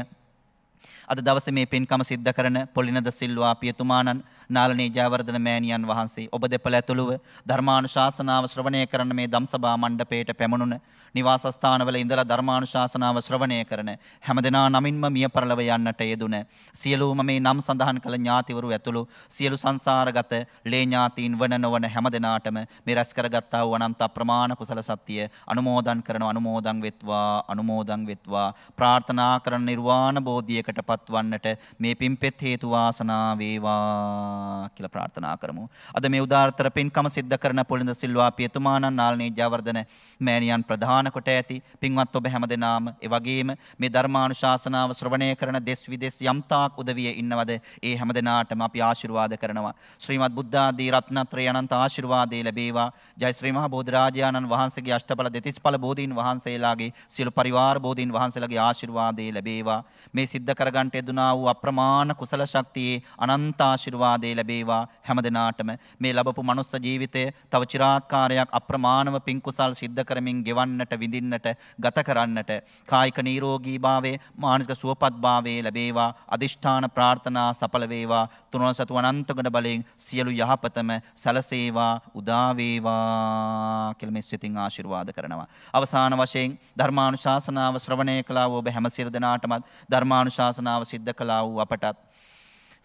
අද දවසේ මේ පින්කම සිද්ධ කරන පොලිනද සිල්වා පියතුමාණන් නාලනී ජයවර්ධන මෑණියන් වහන්සේ ඔබ දෙපළ ඇතුළුව ධර්මානුශාසනාව ශ්‍රවණය කරන මේ ධම්සභා මණ්ඩපයේට පැමිණුණ නිවාසස්ථානවල ඉඳලා ධර්මානුශාසනාව ශ්‍රවණය කරන හැමදෙනා නමින්ම මිය පරලව යන්නට යෙදුන සියලුම මේ නම් සඳහන් කළ ඥාතිවරු ඇතුළු සියලු සංසාරගත ලේ ඥාතීන් වන නොවන හැමදෙනාටම මේ රැස් කරගත්තා වූ අනන්ත අප්‍රමාණ කුසල සත්‍ය අනුමෝදන් කරන අනුමෝදන් වෙත්වා අනුමෝදන් වෙත්වා ප්‍රාර්ථනා කරන නිර්වාණ බෝධියකට පත්වන්නට මේ පිම්පෙත් හේතු වාසනා වේවා කියලා ප්‍රාර්ථනා කරමු. අද මේ උදාාරතර පින්කම සිද්ධ කරන පොළඳ සිල්වා පියතුමාණන් නාලනී ජයවර්ධන මෑණියන් ප්‍රධාන ප්‍රදාන කොට ඇති පින්වත් ඔබ හැමදෙනාම ඒ වගේම මේ ධර්මානුශාසනාව ශ්‍රවණය කරන දෙස් විදෙස් යම්තාක් උදවිය ඉන්නවද ඒ හැමදෙනාටම අපි ආශිර්වාද කරනවා ශ්‍රීමත් බුද්ධාදී රත්නත්‍රය අනන්ත ආශිර්වාදේ ලැබේවා ජය ශ්‍රී මහා බෝධිරාජානන් වහන්සේගේ අෂ්ටඵල දෙතිස්ඵල බෝධීන් වහන්සේලාගේ සියලු පරිවාර බෝධීන් වහන්සේලාගේ ආශිර්වාදේ ලැබේවා මේ සිද්ධ කරගන්ට යෙදුනා වූ අප්‍රමාණ කුසල ශක්තියේ අනන්ත ආශිර්වාදේ ලැබේවා හැමදෙනාටම මේ ලැබපු මනුස්ස ජීවිතය තව චිරාත් කාලයක් අප්‍රමාණව පින් කුසල් සිද්ධ කරමින් ගෙවන්නට දකින්නට විඳින්නට ගත කරන්නට කායික නීරෝගී භාවය මානසික සුවපත් භාවය ලැබේවා අධිෂ්ඨාන ප්‍රාර්ථනා සඵල වේවා තුනුවන් සතු අනන්ත ගුණ බලයෙන් සියලු යහපතම සැලසේවා උදා වේවා කියලා මේ සිතින් ආශිර්වාද කරනවා අවසාන වශයෙන් ධර්මානුශාසනාව ශ්‍රවණය කළා වූ ඔබ හැම සිර දෙනාටමත් ධර්මානුශාසනාව සිද්ධ කළා වූ අපටත්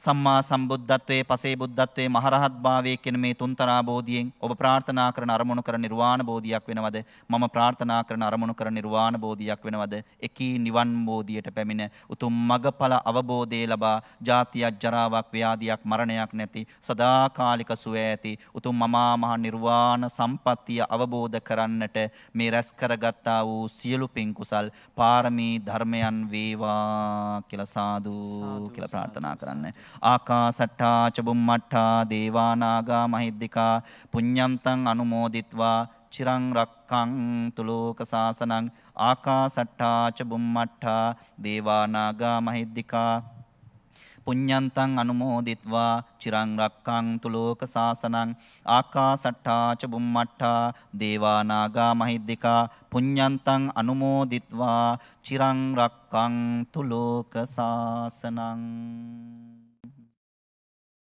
සම්මා සම්බුද්ධත්වයේ පසේ බුද්ධත්වයේ මහරහත් භාවයේ කියන මේ තුන්තරා බෝධියෙන් ඔබ ප්‍රාර්ථනා කරන අරමුණු කර නිර්වාණ බෝධියක් වෙනවද මම ප්‍රාර්ථනා කරන අරමුණු කර නිර්වාණ බෝධියක් වෙනවද එකී නිවන් බෝධියට පැමිණ උතුම් මගඵල අවබෝධය ලබා ජාතියක් ජරාවක් ව්‍යාධියක් මරණයක් නැති සදාකාලික සුවය ඇති උතුම් මමා මහ නිර්වාණ සම්පත්තිය අවබෝධ කරන්නට මේ රැස් කරගත්තා වූ සියලු පින් කුසල් පාරමී ධර්මයන් වේවා කියලා සාදු කියලා ප්‍රාර්ථනා කරන්නේ ආකාසට්ටා චබුම්මට්ටා දේවානාගා මහිද්దికා පුඤ්ඤන්තං අනුමෝදිත්වා චිරං රක්ඛං තුලෝක සාසනං ආකාසට්ටා චබුම්මට්ටා දේවානාගා මහිද්దికා පුඤ්ඤන්තං අනුමෝදිත්වා චිරං රක්ඛං තුලෝක සාසනං ආකාසට්ටා ච බුම්මට්ටා දේවානාගා මහිද්దికා පුඤ්ඤන්තං අනුමෝදිත්වා චිරං රක්ඛං තුලෝක සාසනං